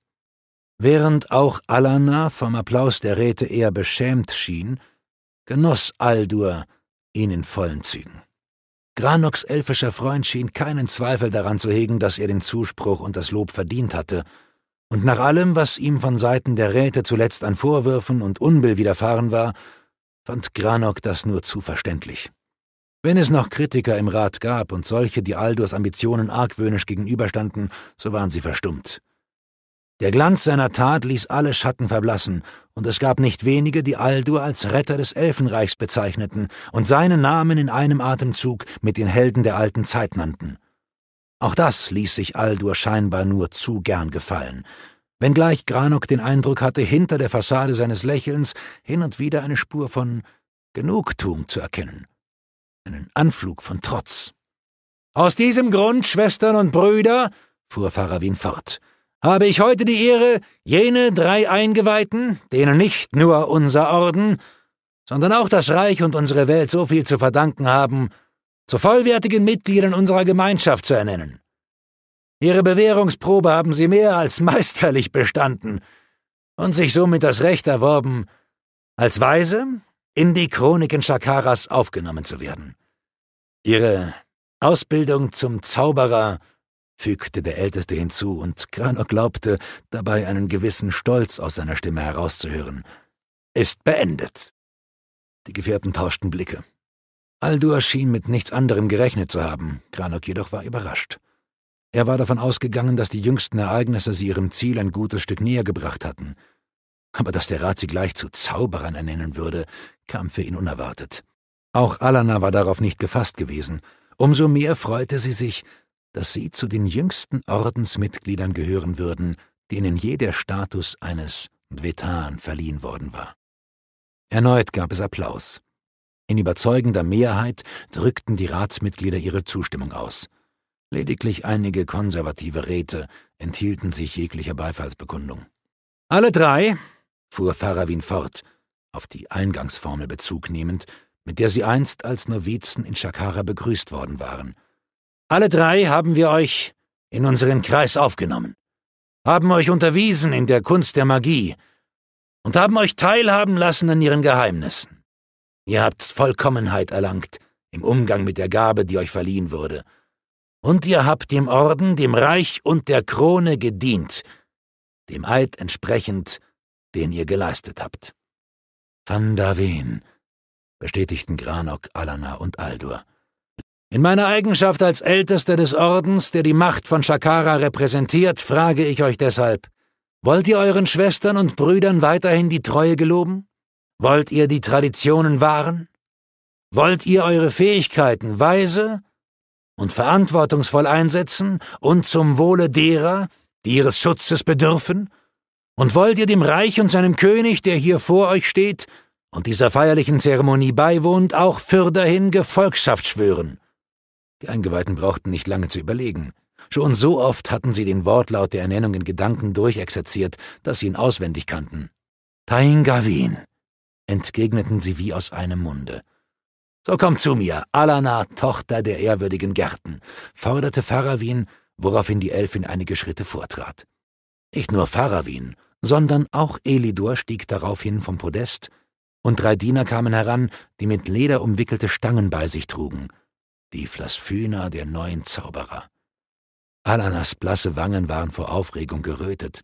Während auch Alana vom Applaus der Räte eher beschämt schien, genoss Aldur ihn in vollen Zügen. Granoks elfischer Freund schien keinen Zweifel daran zu hegen, dass er den Zuspruch und das Lob verdient hatte, und nach allem, was ihm von Seiten der Räte zuletzt an Vorwürfen und Unbill widerfahren war, fand Granok das nur zu verständlich. Wenn es noch Kritiker im Rat gab und solche, die Aldurs Ambitionen argwöhnisch gegenüberstanden, so waren sie verstummt. Der Glanz seiner Tat ließ alle Schatten verblassen, und es gab nicht wenige, die Aldur als Retter des Elfenreichs bezeichneten und seinen Namen in einem Atemzug mit den Helden der alten Zeit nannten. Auch das ließ sich Aldur scheinbar nur zu gern gefallen, wenngleich Granok den Eindruck hatte, hinter der Fassade seines Lächelns hin und wieder eine Spur von Genugtuung zu erkennen einen Anflug von Trotz. Aus diesem Grund, Schwestern und Brüder, fuhr Farawin fort, habe ich heute die Ehre, jene drei Eingeweihten, denen nicht nur unser Orden, sondern auch das Reich und unsere Welt so viel zu verdanken haben, zu vollwertigen Mitgliedern unserer Gemeinschaft zu ernennen. Ihre Bewährungsprobe haben sie mehr als meisterlich bestanden und sich somit das Recht erworben, als Weise in die Chroniken Shakaras aufgenommen zu werden. Ihre Ausbildung zum Zauberer, fügte der Älteste hinzu, und Granor glaubte, dabei einen gewissen Stolz aus seiner Stimme herauszuhören, ist beendet. Die Gefährten tauschten Blicke. Aldur schien mit nichts anderem gerechnet zu haben, Granok jedoch war überrascht. Er war davon ausgegangen, dass die jüngsten Ereignisse sie ihrem Ziel ein gutes Stück näher gebracht hatten. Aber dass der Rat sie gleich zu Zauberern ernennen würde, kam für ihn unerwartet. Auch Alana war darauf nicht gefasst gewesen. Umso mehr freute sie sich, dass sie zu den jüngsten Ordensmitgliedern gehören würden, denen je der Status eines Dvetan verliehen worden war. Erneut gab es Applaus. In überzeugender Mehrheit drückten die Ratsmitglieder ihre Zustimmung aus. Lediglich einige konservative Räte enthielten sich jeglicher Beifallsbekundung. Alle drei, fuhr Farawin fort, auf die Eingangsformel Bezug nehmend, mit der sie einst als Novizen in Shakara begrüßt worden waren. Alle drei haben wir euch in unseren Kreis aufgenommen, haben euch unterwiesen in der Kunst der Magie und haben euch teilhaben lassen an ihren Geheimnissen. Ihr habt Vollkommenheit erlangt im Umgang mit der Gabe, die euch verliehen wurde, und ihr habt dem Orden, dem Reich und der Krone gedient, dem Eid entsprechend, den ihr geleistet habt. Van der Ven, bestätigten Granok, Alana und Aldur. In meiner Eigenschaft als Ältester des Ordens, der die Macht von Shakara repräsentiert, frage ich euch deshalb, wollt ihr euren Schwestern und Brüdern weiterhin die Treue geloben? Wollt ihr die Traditionen wahren? Wollt ihr eure Fähigkeiten weise und verantwortungsvoll einsetzen und zum Wohle derer, die ihres Schutzes bedürfen und wollt ihr dem Reich und seinem König, der hier vor euch steht und dieser feierlichen Zeremonie beiwohnt, auch fürderhin Gefolgschaft schwören. Die Eingeweihten brauchten nicht lange zu überlegen. Schon so oft hatten sie den Wortlaut der Ernennung in Gedanken durchexerziert, dass sie ihn auswendig kannten. Taingavin, entgegneten sie wie aus einem Munde. So kommt zu mir, Alana, Tochter der ehrwürdigen Gärten, forderte Farawin, woraufhin die Elfin einige Schritte vortrat. Nicht nur Farawin, sondern auch Elidor stieg daraufhin vom Podest, und drei Diener kamen heran, die mit Leder umwickelte Stangen bei sich trugen, die Flasphyna der neuen Zauberer. Alanas blasse Wangen waren vor Aufregung gerötet,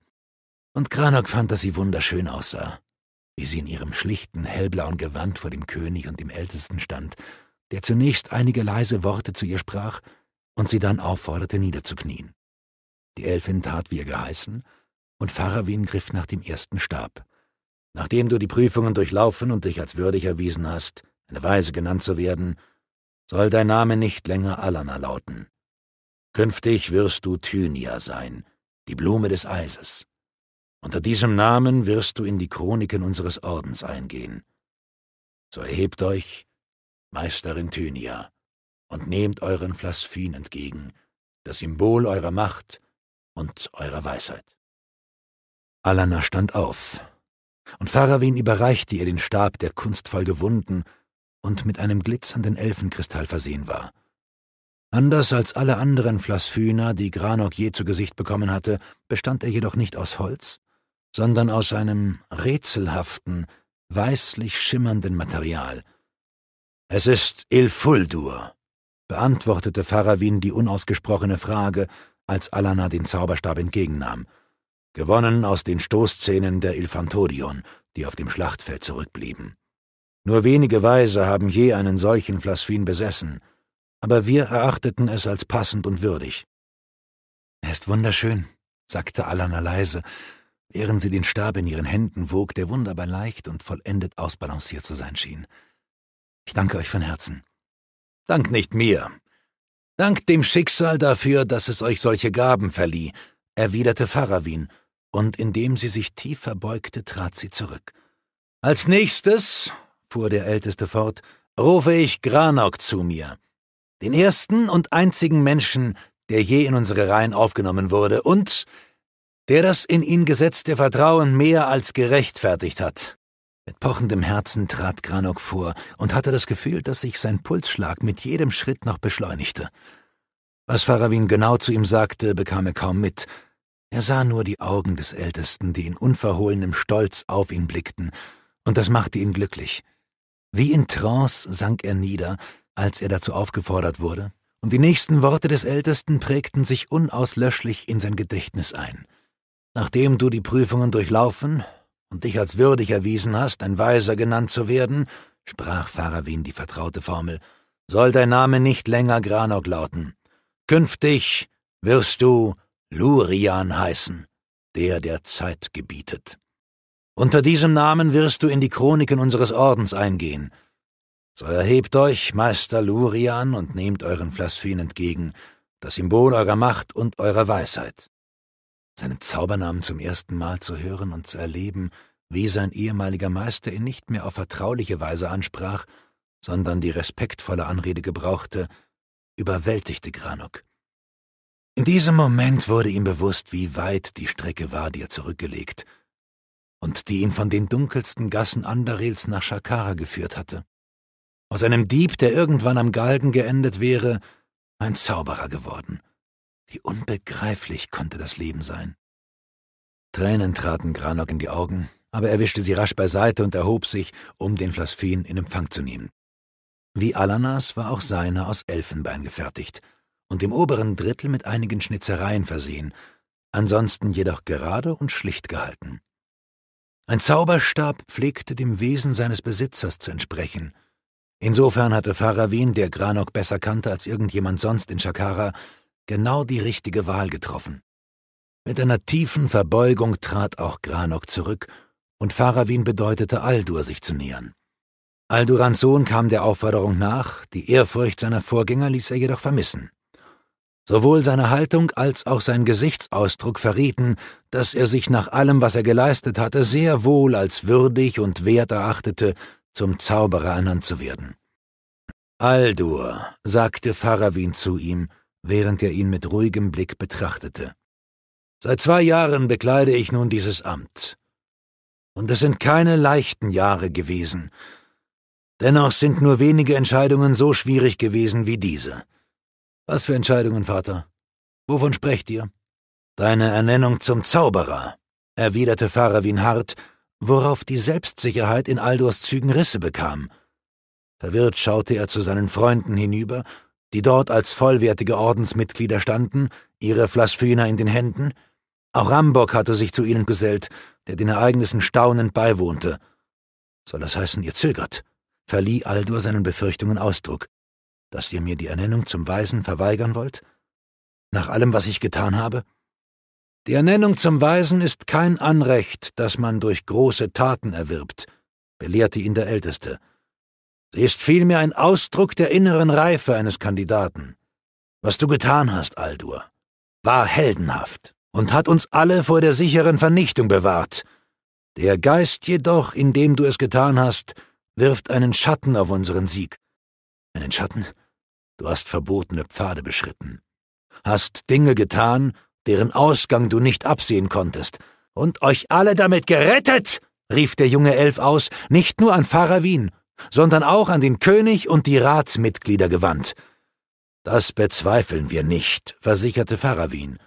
und Kranok fand, dass sie wunderschön aussah, wie sie in ihrem schlichten, hellblauen Gewand vor dem König und dem Ältesten stand, der zunächst einige leise Worte zu ihr sprach und sie dann aufforderte, niederzuknien. Die Elfin tat, wie ihr geheißen, und Farawin griff nach dem ersten Stab. Nachdem du die Prüfungen durchlaufen und dich als würdig erwiesen hast, eine Weise genannt zu werden, soll dein Name nicht länger Alana lauten. Künftig wirst du Thynia sein, die Blume des Eises. Unter diesem Namen wirst du in die Chroniken unseres Ordens eingehen. So erhebt euch, Meisterin Thynia, und nehmt euren Flasphin entgegen, das Symbol eurer Macht und eurer Weisheit. Alana stand auf, und Farawin überreichte ihr den Stab, der kunstvoll gewunden und mit einem glitzernden Elfenkristall versehen war. Anders als alle anderen Flasfyner, die Granok je zu Gesicht bekommen hatte, bestand er jedoch nicht aus Holz, sondern aus einem rätselhaften, weißlich schimmernden Material. Es ist Ilfuldur, beantwortete Farawin die unausgesprochene Frage, als Alana den Zauberstab entgegennahm – gewonnen aus den Stoßzähnen der Infantorion, die auf dem Schlachtfeld zurückblieben. Nur wenige Weise haben je einen solchen Flasphin besessen, aber wir erachteten es als passend und würdig. Er ist wunderschön, sagte Alana leise, während sie den Stab in ihren Händen wog, der wunderbar leicht und vollendet ausbalanciert zu sein schien. Ich danke euch von Herzen. Dank nicht mir. Dank dem Schicksal dafür, dass es euch solche Gaben verlieh, erwiderte Farawin und indem sie sich tief verbeugte, trat sie zurück. Als nächstes, fuhr der Älteste fort, rufe ich Granok zu mir, den ersten und einzigen Menschen, der je in unsere Reihen aufgenommen wurde und der das in ihn gesetzte Vertrauen mehr als gerechtfertigt hat. Mit pochendem Herzen trat Granok vor und hatte das Gefühl, dass sich sein Pulsschlag mit jedem Schritt noch beschleunigte. Was Farawin genau zu ihm sagte, bekam er kaum mit, er sah nur die Augen des Ältesten, die in unverhohlenem Stolz auf ihn blickten, und das machte ihn glücklich. Wie in Trance sank er nieder, als er dazu aufgefordert wurde, und die nächsten Worte des Ältesten prägten sich unauslöschlich in sein Gedächtnis ein. Nachdem du die Prüfungen durchlaufen und dich als würdig erwiesen hast, ein Weiser genannt zu werden, sprach Farawin die vertraute Formel, soll dein Name nicht länger Granok lauten. Künftig wirst du Lurian heißen, der der Zeit gebietet. Unter diesem Namen wirst du in die Chroniken unseres Ordens eingehen. So erhebt euch, Meister Lurian, und nehmt euren Flasfin entgegen, das Symbol eurer Macht und eurer Weisheit. Seinen Zaubernamen zum ersten Mal zu hören und zu erleben, wie sein ehemaliger Meister ihn nicht mehr auf vertrauliche Weise ansprach, sondern die respektvolle Anrede gebrauchte, überwältigte Granok. In diesem Moment wurde ihm bewusst, wie weit die Strecke war, die er zurückgelegt und die ihn von den dunkelsten Gassen Andarils nach Shakara geführt hatte. Aus einem Dieb, der irgendwann am Galgen geendet wäre, ein Zauberer geworden. Wie unbegreiflich konnte das Leben sein. Tränen traten Granok in die Augen, aber er wischte sie rasch beiseite und erhob sich, um den Flasfin in Empfang zu nehmen. Wie Alanas war auch seiner aus Elfenbein gefertigt und im oberen Drittel mit einigen Schnitzereien versehen, ansonsten jedoch gerade und schlicht gehalten. Ein Zauberstab pflegte dem Wesen seines Besitzers zu entsprechen. Insofern hatte Farawin, der Granok besser kannte als irgendjemand sonst in Shakara, genau die richtige Wahl getroffen. Mit einer tiefen Verbeugung trat auch Granok zurück, und Farawin bedeutete Aldur, sich zu nähern. Aldurans Sohn kam der Aufforderung nach, die Ehrfurcht seiner Vorgänger ließ er jedoch vermissen. Sowohl seine Haltung als auch sein Gesichtsausdruck verrieten, dass er sich nach allem, was er geleistet hatte, sehr wohl als würdig und wert erachtete, zum Zauberer ernannt zu werden. Aldur, sagte Farawin zu ihm, während er ihn mit ruhigem Blick betrachtete. Seit zwei Jahren bekleide ich nun dieses Amt. Und es sind keine leichten Jahre gewesen. Dennoch sind nur wenige Entscheidungen so schwierig gewesen wie diese. Was für Entscheidungen, Vater? Wovon sprecht ihr? Deine Ernennung zum Zauberer, erwiderte Farawin hart, worauf die Selbstsicherheit in Aldors Zügen Risse bekam. Verwirrt schaute er zu seinen Freunden hinüber, die dort als vollwertige Ordensmitglieder standen, ihre Flasphühner in den Händen. Auch Rambok hatte sich zu ihnen gesellt, der den Ereignissen staunend beiwohnte. Soll das heißen, ihr zögert? verlieh Aldur seinen Befürchtungen Ausdruck dass ihr mir die Ernennung zum Weisen verweigern wollt? Nach allem, was ich getan habe? Die Ernennung zum Weisen ist kein Anrecht, das man durch große Taten erwirbt, belehrte ihn der Älteste. Sie ist vielmehr ein Ausdruck der inneren Reife eines Kandidaten. Was du getan hast, Aldur, war heldenhaft und hat uns alle vor der sicheren Vernichtung bewahrt. Der Geist jedoch, in dem du es getan hast, wirft einen Schatten auf unseren Sieg einen Schatten? Du hast verbotene Pfade beschritten, hast Dinge getan, deren Ausgang du nicht absehen konntest, und euch alle damit gerettet, rief der junge Elf aus, nicht nur an Pfarrer Wien, sondern auch an den König und die Ratsmitglieder gewandt. Das bezweifeln wir nicht, versicherte Pfarrer Wien.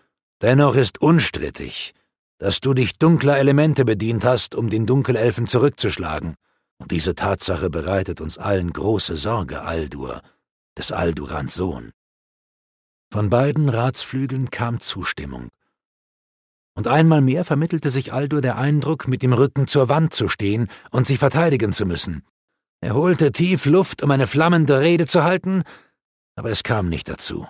Dennoch ist unstrittig, dass du dich dunkler Elemente bedient hast, um den Dunkelelfen zurückzuschlagen. Und diese Tatsache bereitet uns allen große Sorge, Aldur, des Aldurans Sohn. Von beiden Ratsflügeln kam Zustimmung. Und einmal mehr vermittelte sich Aldur der Eindruck, mit dem Rücken zur Wand zu stehen und sich verteidigen zu müssen. Er holte tief Luft, um eine flammende Rede zu halten, aber es kam nicht dazu.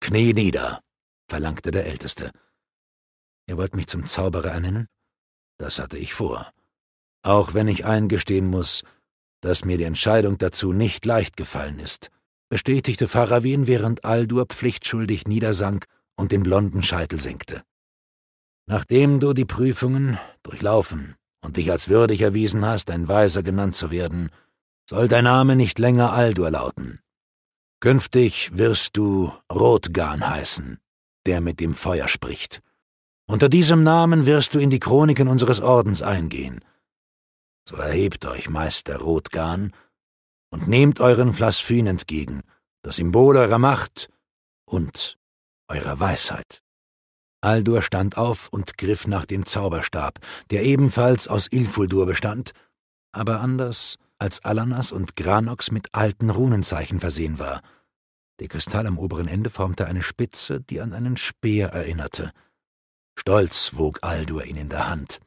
Knie nieder, verlangte der Älteste. Ihr wollt mich zum Zauberer ernennen? Das hatte ich vor auch wenn ich eingestehen muss, dass mir die Entscheidung dazu nicht leicht gefallen ist, bestätigte Farawin, während Aldur pflichtschuldig niedersank und den blonden Scheitel senkte. Nachdem du die Prüfungen durchlaufen und dich als würdig erwiesen hast, ein Weiser genannt zu werden, soll dein Name nicht länger Aldur lauten. Künftig wirst du Rotgarn heißen, der mit dem Feuer spricht. Unter diesem Namen wirst du in die Chroniken unseres Ordens eingehen – so erhebt euch, Meister Rotgarn, und nehmt euren Flasfin entgegen, das Symbol eurer Macht und eurer Weisheit. Aldur stand auf und griff nach dem Zauberstab, der ebenfalls aus Ilfuldur bestand, aber anders als Alanas und Granox mit alten Runenzeichen versehen war. Der Kristall am oberen Ende formte eine Spitze, die an einen Speer erinnerte. Stolz wog Aldur ihn in der Hand.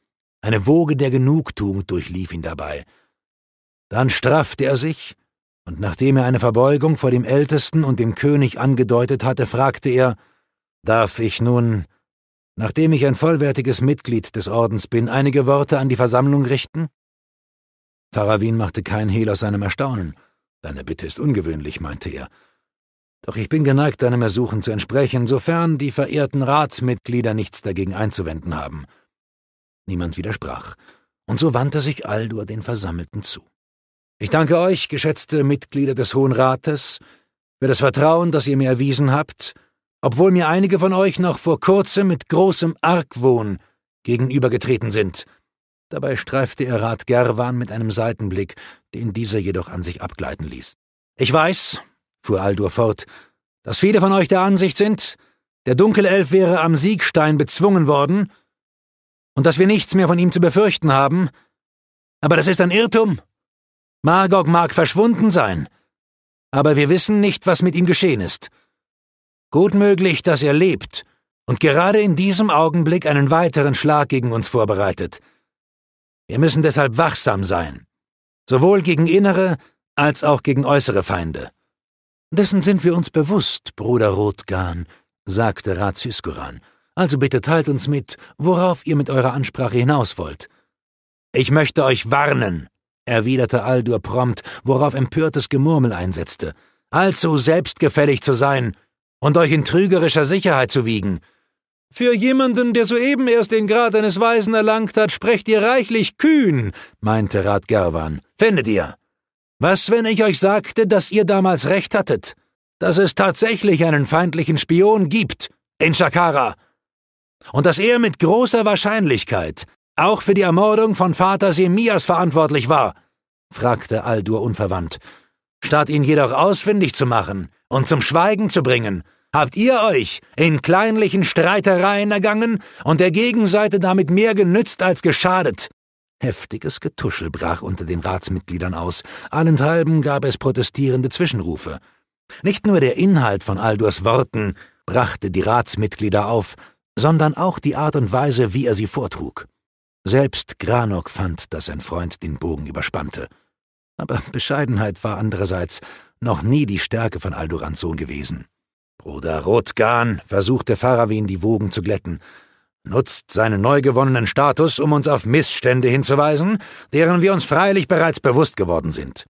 Eine Woge der Genugtuung durchlief ihn dabei. Dann straffte er sich, und nachdem er eine Verbeugung vor dem Ältesten und dem König angedeutet hatte, fragte er Darf ich nun, nachdem ich ein vollwertiges Mitglied des Ordens bin, einige Worte an die Versammlung richten? Farawin machte kein Hehl aus seinem Erstaunen. Deine Bitte ist ungewöhnlich, meinte er. Doch ich bin geneigt, deinem Ersuchen zu entsprechen, sofern die verehrten Ratsmitglieder nichts dagegen einzuwenden haben. Niemand widersprach. Und so wandte sich Aldur den Versammelten zu. Ich danke euch, geschätzte Mitglieder des Hohen Rates, für das Vertrauen, das ihr mir erwiesen habt, obwohl mir einige von euch noch vor kurzem mit großem Argwohn gegenübergetreten sind. Dabei streifte er Rat Gerwan mit einem Seitenblick, den dieser jedoch an sich abgleiten ließ. Ich weiß, fuhr Aldur fort, dass viele von euch der Ansicht sind, der Dunkelelf wäre am Siegstein bezwungen worden, und dass wir nichts mehr von ihm zu befürchten haben. Aber das ist ein Irrtum. Margok mag verschwunden sein, aber wir wissen nicht, was mit ihm geschehen ist. Gut möglich, dass er lebt und gerade in diesem Augenblick einen weiteren Schlag gegen uns vorbereitet. Wir müssen deshalb wachsam sein, sowohl gegen innere als auch gegen äußere Feinde. Dessen sind wir uns bewusst, Bruder Rotgarn, sagte Rat Syskuran also bitte teilt uns mit, worauf ihr mit eurer Ansprache hinaus wollt. Ich möchte euch warnen, erwiderte Aldur prompt, worauf empörtes Gemurmel einsetzte. Allzu also selbstgefällig zu sein und euch in trügerischer Sicherheit zu wiegen. Für jemanden, der soeben erst den Grad eines Weisen erlangt hat, sprecht ihr reichlich kühn, meinte Rat Gerwan. Findet ihr? Was, wenn ich euch sagte, dass ihr damals recht hattet? Dass es tatsächlich einen feindlichen Spion gibt? In Shakara! und dass er mit großer Wahrscheinlichkeit auch für die Ermordung von Vater Semias verantwortlich war? fragte Aldur unverwandt. Statt ihn jedoch ausfindig zu machen und zum Schweigen zu bringen, habt ihr euch in kleinlichen Streitereien ergangen und der Gegenseite damit mehr genützt als geschadet. Heftiges Getuschel brach unter den Ratsmitgliedern aus, allenthalben gab es protestierende Zwischenrufe. Nicht nur der Inhalt von Aldurs Worten brachte die Ratsmitglieder auf, sondern auch die Art und Weise, wie er sie vortrug. Selbst Granok fand, dass sein Freund den Bogen überspannte. Aber Bescheidenheit war andererseits noch nie die Stärke von Aldurans Sohn gewesen. Bruder Rotgan versuchte Farawin die Wogen zu glätten, nutzt seinen neu gewonnenen Status, um uns auf Missstände hinzuweisen, deren wir uns freilich bereits bewusst geworden sind.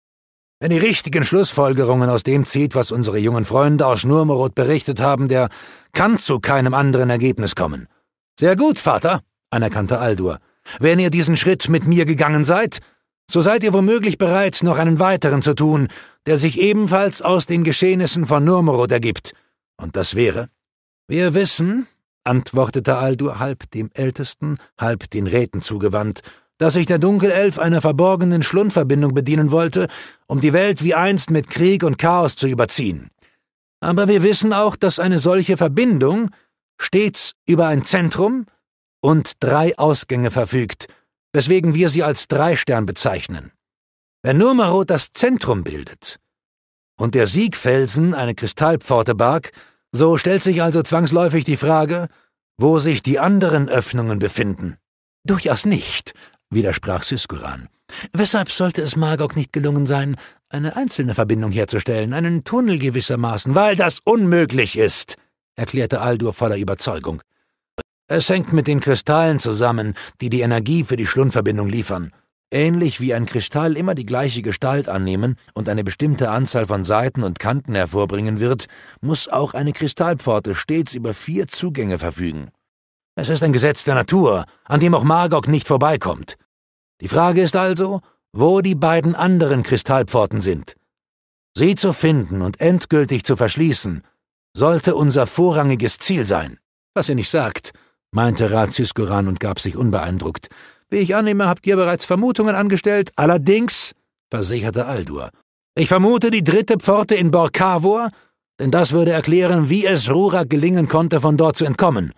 Wenn die richtigen Schlussfolgerungen aus dem zieht, was unsere jungen Freunde aus Schnurmerot berichtet haben, der kann zu keinem anderen Ergebnis kommen. Sehr gut, Vater, anerkannte Aldur. Wenn ihr diesen Schritt mit mir gegangen seid, so seid ihr womöglich bereit, noch einen weiteren zu tun, der sich ebenfalls aus den Geschehnissen von Nurmerod ergibt. Und das wäre? Wir wissen, antwortete Aldur halb dem Ältesten, halb den Räten zugewandt, dass sich der Dunkelelf einer verborgenen Schlundverbindung bedienen wollte, um die Welt wie einst mit Krieg und Chaos zu überziehen. Aber wir wissen auch, dass eine solche Verbindung stets über ein Zentrum und drei Ausgänge verfügt, weswegen wir sie als Dreistern bezeichnen. Wenn Nurmarot das Zentrum bildet und der Siegfelsen eine Kristallpforte barg, so stellt sich also zwangsläufig die Frage, wo sich die anderen Öffnungen befinden. Durchaus nicht, widersprach Syskuran. Weshalb sollte es Margok nicht gelungen sein, eine einzelne Verbindung herzustellen, einen Tunnel gewissermaßen? Weil das unmöglich ist, erklärte Aldur voller Überzeugung. Es hängt mit den Kristallen zusammen, die die Energie für die Schlundverbindung liefern. Ähnlich wie ein Kristall immer die gleiche Gestalt annehmen und eine bestimmte Anzahl von Seiten und Kanten hervorbringen wird, muss auch eine Kristallpforte stets über vier Zugänge verfügen. Es ist ein Gesetz der Natur, an dem auch Margok nicht vorbeikommt. Die Frage ist also, wo die beiden anderen Kristallpforten sind. Sie zu finden und endgültig zu verschließen, sollte unser vorrangiges Ziel sein. Was ihr nicht sagt, meinte Rat Syskuran und gab sich unbeeindruckt. Wie ich annehme, habt ihr bereits Vermutungen angestellt. Allerdings, versicherte Aldur, ich vermute die dritte Pforte in Borkavor, denn das würde erklären, wie es Rurak gelingen konnte, von dort zu entkommen.